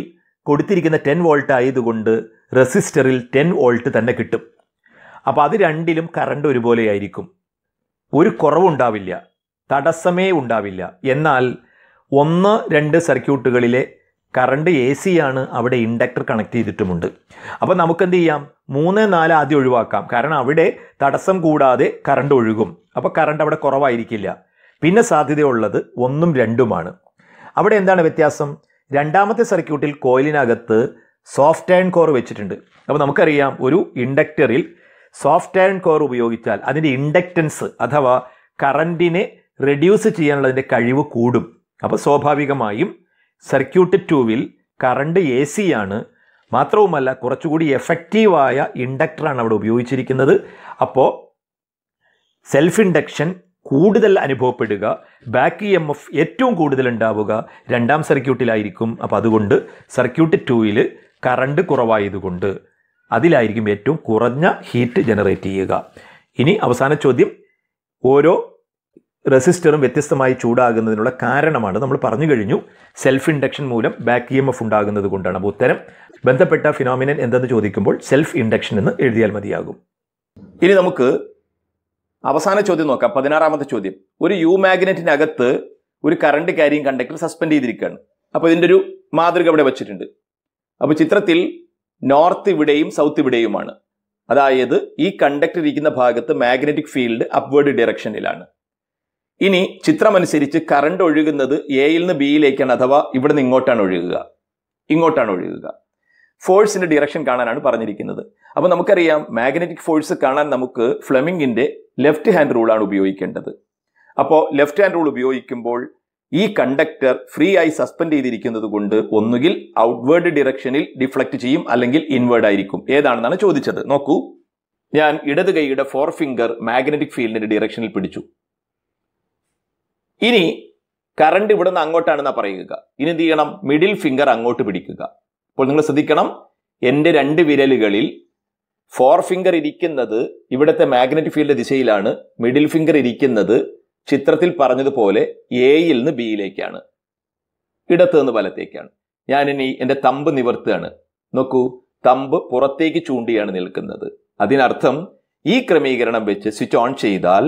കൊടുത്തിരിക്കുന്ന ടെൻ വോൾട്ട് ആയതുകൊണ്ട് റെസിസ്റ്ററിൽ ടെൻ വോൾട്ട് തന്നെ കിട്ടും അപ്പോൾ അത് രണ്ടിലും കറണ്ട് ഒരുപോലെയായിരിക്കും ഒരു കുറവുണ്ടാവില്ല തടസ്സമേ ഉണ്ടാവില്ല എന്നാൽ ഒന്ന് രണ്ട് സർക്യൂട്ടുകളിലെ കറണ്ട് എ സി ആണ് അവിടെ ഇൻഡക്ടർ കണക്ട് ചെയ്തിട്ടുമുണ്ട് അപ്പോൾ നമുക്ക് എന്ത് ചെയ്യാം മൂന്ന് നാല് ആദ്യം ഒഴിവാക്കാം കാരണം അവിടെ തടസ്സം കൂടാതെ കറണ്ട് ഒഴുകും അപ്പോൾ കറണ്ട് അവിടെ കുറവായിരിക്കില്ല പിന്നെ സാധ്യതയുള്ളത് ഒന്നും രണ്ടുമാണ് അവിടെ എന്താണ് വ്യത്യാസം രണ്ടാമത്തെ സർക്യൂട്ടിൽ കോയിലിനകത്ത് സോഫ്റ്റ് ആൻഡ് കോർ വെച്ചിട്ടുണ്ട് അപ്പോൾ നമുക്കറിയാം ഒരു ഇൻഡക്ടറിൽ സോഫ്റ്റ് ആൻഡ് കോർ ഉപയോഗിച്ചാൽ അതിൻ്റെ ഇൻഡക്റ്റൻസ് അഥവാ കറണ്ടിനെ റെഡ്യൂസ് ചെയ്യാനുള്ളതിൻ്റെ കഴിവ് കൂടും അപ്പോൾ സ്വാഭാവികമായും സർക്യൂട്ട് ടൂവിൽ കറണ്ട് എ സി ആണ് മാത്രവുമല്ല കുറച്ചുകൂടി എഫക്റ്റീവായ ഇൻഡക്ടറാണ് അവിടെ ഉപയോഗിച്ചിരിക്കുന്നത് അപ്പോൾ സെൽഫ് ഇൻഡക്ഷൻ കൂടുതൽ അനുഭവപ്പെടുക ബാക്ക് എം എഫ് ഏറ്റവും കൂടുതൽ ഉണ്ടാവുക രണ്ടാം സർക്യൂട്ടിലായിരിക്കും അപ്പോൾ അതുകൊണ്ട് സർക്യൂട്ട് ടൂവിൽ കറണ്ട് കുറവായതുകൊണ്ട് അതിലായിരിക്കും ഏറ്റവും കുറഞ്ഞ ഹീറ്റ് ജനറേറ്റ് ചെയ്യുക ഇനി അവസാന ചോദ്യം ഓരോ റെസിസ്റ്ററും വ്യത്യസ്തമായി ചൂടാകുന്നതിനുള്ള കാരണമാണ് നമ്മൾ പറഞ്ഞു കഴിഞ്ഞു സെൽഫ് ഇൻഡക്ഷൻ മൂലം ബാക്ക് ഇ എം എഫ് ഉണ്ടാകുന്നത് കൊണ്ടാണ് അപ്പോൾ ഉത്തരം ബന്ധപ്പെട്ട ഫിനോമിനൻ എന്തെന്ന് ചോദിക്കുമ്പോൾ സെൽഫ് ഇൻഡക്ഷൻ എന്ന് എഴുതിയാൽ മതിയാകും ഇനി നമുക്ക് അവസാന ചോദ്യം നോക്കാം പതിനാറാമത്തെ ചോദ്യം ഒരു യു മാഗ്നറ്റിനകത്ത് ഒരു കറണ്ട് കാരിയും കണ്ടക്ടർ സസ്പെൻഡ് ചെയ്തിരിക്കുകയാണ് അപ്പോൾ ഇതിൻ്റെ ഒരു മാതൃക ഇവിടെ വെച്ചിട്ടുണ്ട് അപ്പോൾ ചിത്രത്തിൽ നോർത്ത് ഇവിടെയും സൗത്ത് ഇവിടെയുമാണ് അതായത് ഈ കണ്ടക്ടർ ഇരിക്കുന്ന ഭാഗത്ത് മാഗ്നറ്റിക് ഫീൽഡ് അപ്വേർഡ് ഡയറക്ഷനിലാണ് ഇനി ചിത്രമനുസരിച്ച് കറണ്ട് ഒഴുകുന്നത് എയിൽ നിന്ന് ബിയിലേക്കാണ് അഥവാ ഇവിടുന്ന് ഇങ്ങോട്ടാണ് ഒഴുകുക ഇങ്ങോട്ടാണ് ഒഴുകുക ഫോഴ്സിന്റെ ഡിറക്ഷൻ കാണാനാണ് പറഞ്ഞിരിക്കുന്നത് അപ്പോൾ നമുക്കറിയാം മാഗ്നറ്റിക് ഫോഴ്സ് കാണാൻ നമുക്ക് ഫ്ലെമിങ്ങിന്റെ ലെഫ്റ്റ് ഹാൻഡ് റൂളാണ് ഉപയോഗിക്കേണ്ടത് അപ്പോൾ ലെഫ്റ്റ് ഹാൻഡ് റൂൾ ഉപയോഗിക്കുമ്പോൾ ഈ കണ്ടക്ടർ ഫ്രീ ആയി സസ്പെൻഡ് ചെയ്തിരിക്കുന്നത് കൊണ്ട് ഒന്നുകിൽ ഔട്ട്വേർഡ് ഡിറക്ഷനിൽ ഡിഫ്ലക്ട് ചെയ്യും അല്ലെങ്കിൽ ഇൻവേർഡ് ആയിരിക്കും ഏതാണെന്നാണ് ചോദിച്ചത് നോക്കൂ ഞാൻ ഇടത് കൈയുടെ ഫോർ ഫിംഗർ മാഗ്നറ്റിക് ഫീൽഡിന്റെ ഡിറക്ഷനിൽ പിടിച്ചു ഇനി കറണ്ട് ഇവിടുന്ന് അങ്ങോട്ടാണെന്നാ പറയുക ഇനി എന്ത് ചെയ്യണം മിഡിൽ ഫിംഗർ അങ്ങോട്ട് പിടിക്കുക അപ്പോൾ നിങ്ങൾ ശ്രദ്ധിക്കണം എൻ്റെ രണ്ട് വിരലുകളിൽ ഫോർ ഫിംഗർ ഇരിക്കുന്നത് ഇവിടുത്തെ മാഗ്നറ്റിക് ഫീൽഡ് ദിശയിലാണ് മിഡിൽ ഫിംഗർ ഇരിക്കുന്നത് ചിത്രത്തിൽ പറഞ്ഞതുപോലെ എയിൽ നിന്ന് ബിയിലേക്കാണ് ഇടത്ത് നിന്ന് വലത്തേക്കാണ് ഞാൻ ഇനി എൻ്റെ തമ്പ് നിവർത്തുകയാണ് നോക്കൂ തമ്പ് പുറത്തേക്ക് ചൂണ്ടിയാണ് നിൽക്കുന്നത് അതിനർത്ഥം ഈ ക്രമീകരണം വെച്ച് സ്വിച്ച് ഓൺ ചെയ്താൽ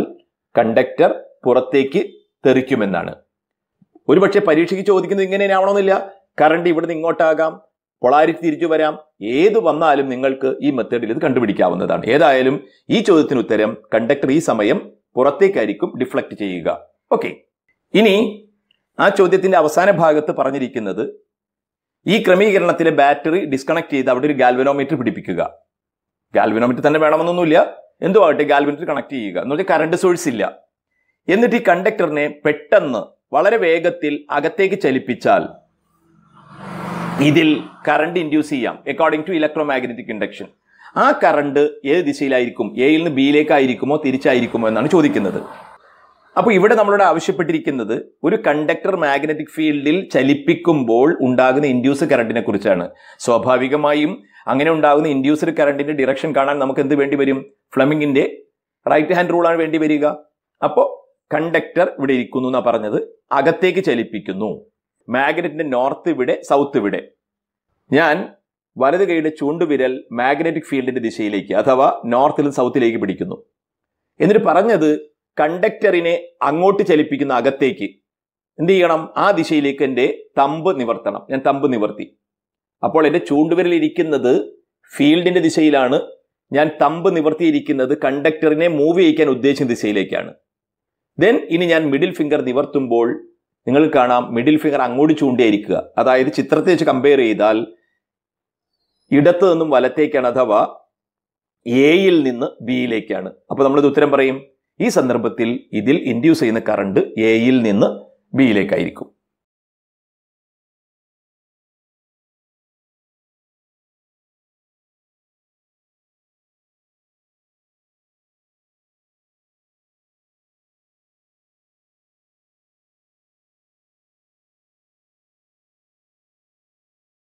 കണ്ടക്ടർ പുറത്തേക്ക് തെറിക്കുമെന്നാണ് ഒരുപക്ഷെ പരീക്ഷയ്ക്ക് ചോദിക്കുന്നത് ഇങ്ങനെ ആവണമെന്നില്ല കറണ്ട് ഇവിടുന്ന് ഇങ്ങോട്ടാകാം പൊളാരിറ്റി തിരിച്ചു വരാം ഏത് വന്നാലും നിങ്ങൾക്ക് ഈ മെത്തേഡിൽ ഇത് കണ്ടുപിടിക്കാവുന്നതാണ് ഏതായാലും ഈ ചോദ്യത്തിന് ഉത്തരം കണ്ടക്ടർ ഈ സമയം പുറത്തേക്കായിരിക്കും ഡിഫ്ലക്റ്റ് ചെയ്യുക ഓക്കെ ഇനി ആ ചോദ്യത്തിന്റെ അവസാന ഭാഗത്ത് പറഞ്ഞിരിക്കുന്നത് ഈ ക്രമീകരണത്തിലെ ബാറ്ററി ഡിസ്കണക്ട് ചെയ്ത് അവിടെ ഒരു ഗാൽവനോമീറ്റർ പിടിപ്പിക്കുക ഗാൽവനോമീറ്റർ തന്നെ വേണമെന്നൊന്നുമില്ല എന്തുവാകട്ടെ ഗാൽവനോമീറ്റർ കണക്ട് ചെയ്യുക എന്ന് വെച്ചാൽ കറണ്ട് സോഴ്സ് ഇല്ല എന്നിട്ട് ഈ കണ്ടക്ടറിനെ പെട്ടെന്ന് വളരെ വേഗത്തിൽ അകത്തേക്ക് ചലിപ്പിച്ചാൽ ഇതിൽ കറണ്ട് ഇൻഡ്യൂസ് ചെയ്യാം according to electromagnetic induction ആ കറണ്ട് ഏത് ദിശയിലായിരിക്കും എയിൽ നിന്ന് ബിയിലേക്കായിരിക്കുമോ തിരിച്ചായിരിക്കുമോ എന്നാണ് ചോദിക്കുന്നത് അപ്പോൾ ഇവിടെ നമ്മളോട് ആവശ്യപ്പെട്ടിരിക്കുന്നത് ഒരു കണ്ടക്ടർ മാഗ്നറ്റിക് ഫീൽഡിൽ ചലിപ്പിക്കുമ്പോൾ ഉണ്ടാകുന്ന ഇൻഡ്യൂസ് കറണ്ടിനെ കുറിച്ചാണ് സ്വാഭാവികമായും അങ്ങനെ ഉണ്ടാകുന്ന ഇൻഡ്യൂസ്ഡ് കറണ്ടിന്റെ ഡിറക്ഷൻ കാണാൻ നമുക്ക് എന്ത് വേണ്ടി വരും ഫ്ലമിങ്ങിന്റെ റൈറ്റ് ഹാൻഡ് റൂളാണ് വേണ്ടി വരിക അപ്പോൾ കണ്ടക്ടർ ഇവിടെ ഇരിക്കുന്നു എന്നാണ് പറഞ്ഞത് അകത്തേക്ക് ചലിപ്പിക്കുന്നു മാഗ്നറ്റിന്റെ നോർത്ത് ഇവിടെ സൗത്ത് ഇവിടെ ഞാൻ വലത് കൈയുടെ ചൂണ്ടുവിരൽ മാഗ്നറ്റിക് ഫീൽഡിന്റെ ദിശയിലേക്ക് അഥവാ നോർത്തിൽ സൗത്തിലേക്ക് പിടിക്കുന്നു എന്നിട്ട് പറഞ്ഞത് കണ്ടക്ടറിനെ അങ്ങോട്ട് ചലിപ്പിക്കുന്ന അകത്തേക്ക് എന്ത് ചെയ്യണം ആ ദിശയിലേക്ക് എൻ്റെ തമ്പ് നിവർത്തണം ഞാൻ തമ്പ് നിവർത്തി അപ്പോൾ എൻ്റെ ചൂണ്ടുവിരൽ ഇരിക്കുന്നത് ഫീൽഡിന്റെ ദിശയിലാണ് ഞാൻ തമ്പ് നിവർത്തിയിരിക്കുന്നത് കണ്ടക്ടറിനെ മൂവ് ചെയ്യിക്കാൻ ഉദ്ദേശിച്ച ദിശയിലേക്കാണ് ദെൻ ഇനി ഞാൻ മിഡിൽ ഫിംഗർ നിവർത്തുമ്പോൾ നിങ്ങൾ കാണാം മിഡിൽ ഫിംഗർ അങ്ങോട്ട് ചൂണ്ടിയിരിക്കുക അതായത് ചിത്രത്തെ വെച്ച് കമ്പയർ ചെയ്താൽ ഇടത്ത് നിന്നും വലത്തേക്കാണ് അഥവാ എയിൽ നിന്ന് ബിയിലേക്കാണ് അപ്പോൾ നമ്മളിത് ഉത്തരം പറയും ഈ സന്ദർഭത്തിൽ ഇതിൽ ഇൻഡ്യൂസ് ചെയ്യുന്ന കറണ്ട് എയിൽ നിന്ന് ബിയിലേക്കായിരിക്കും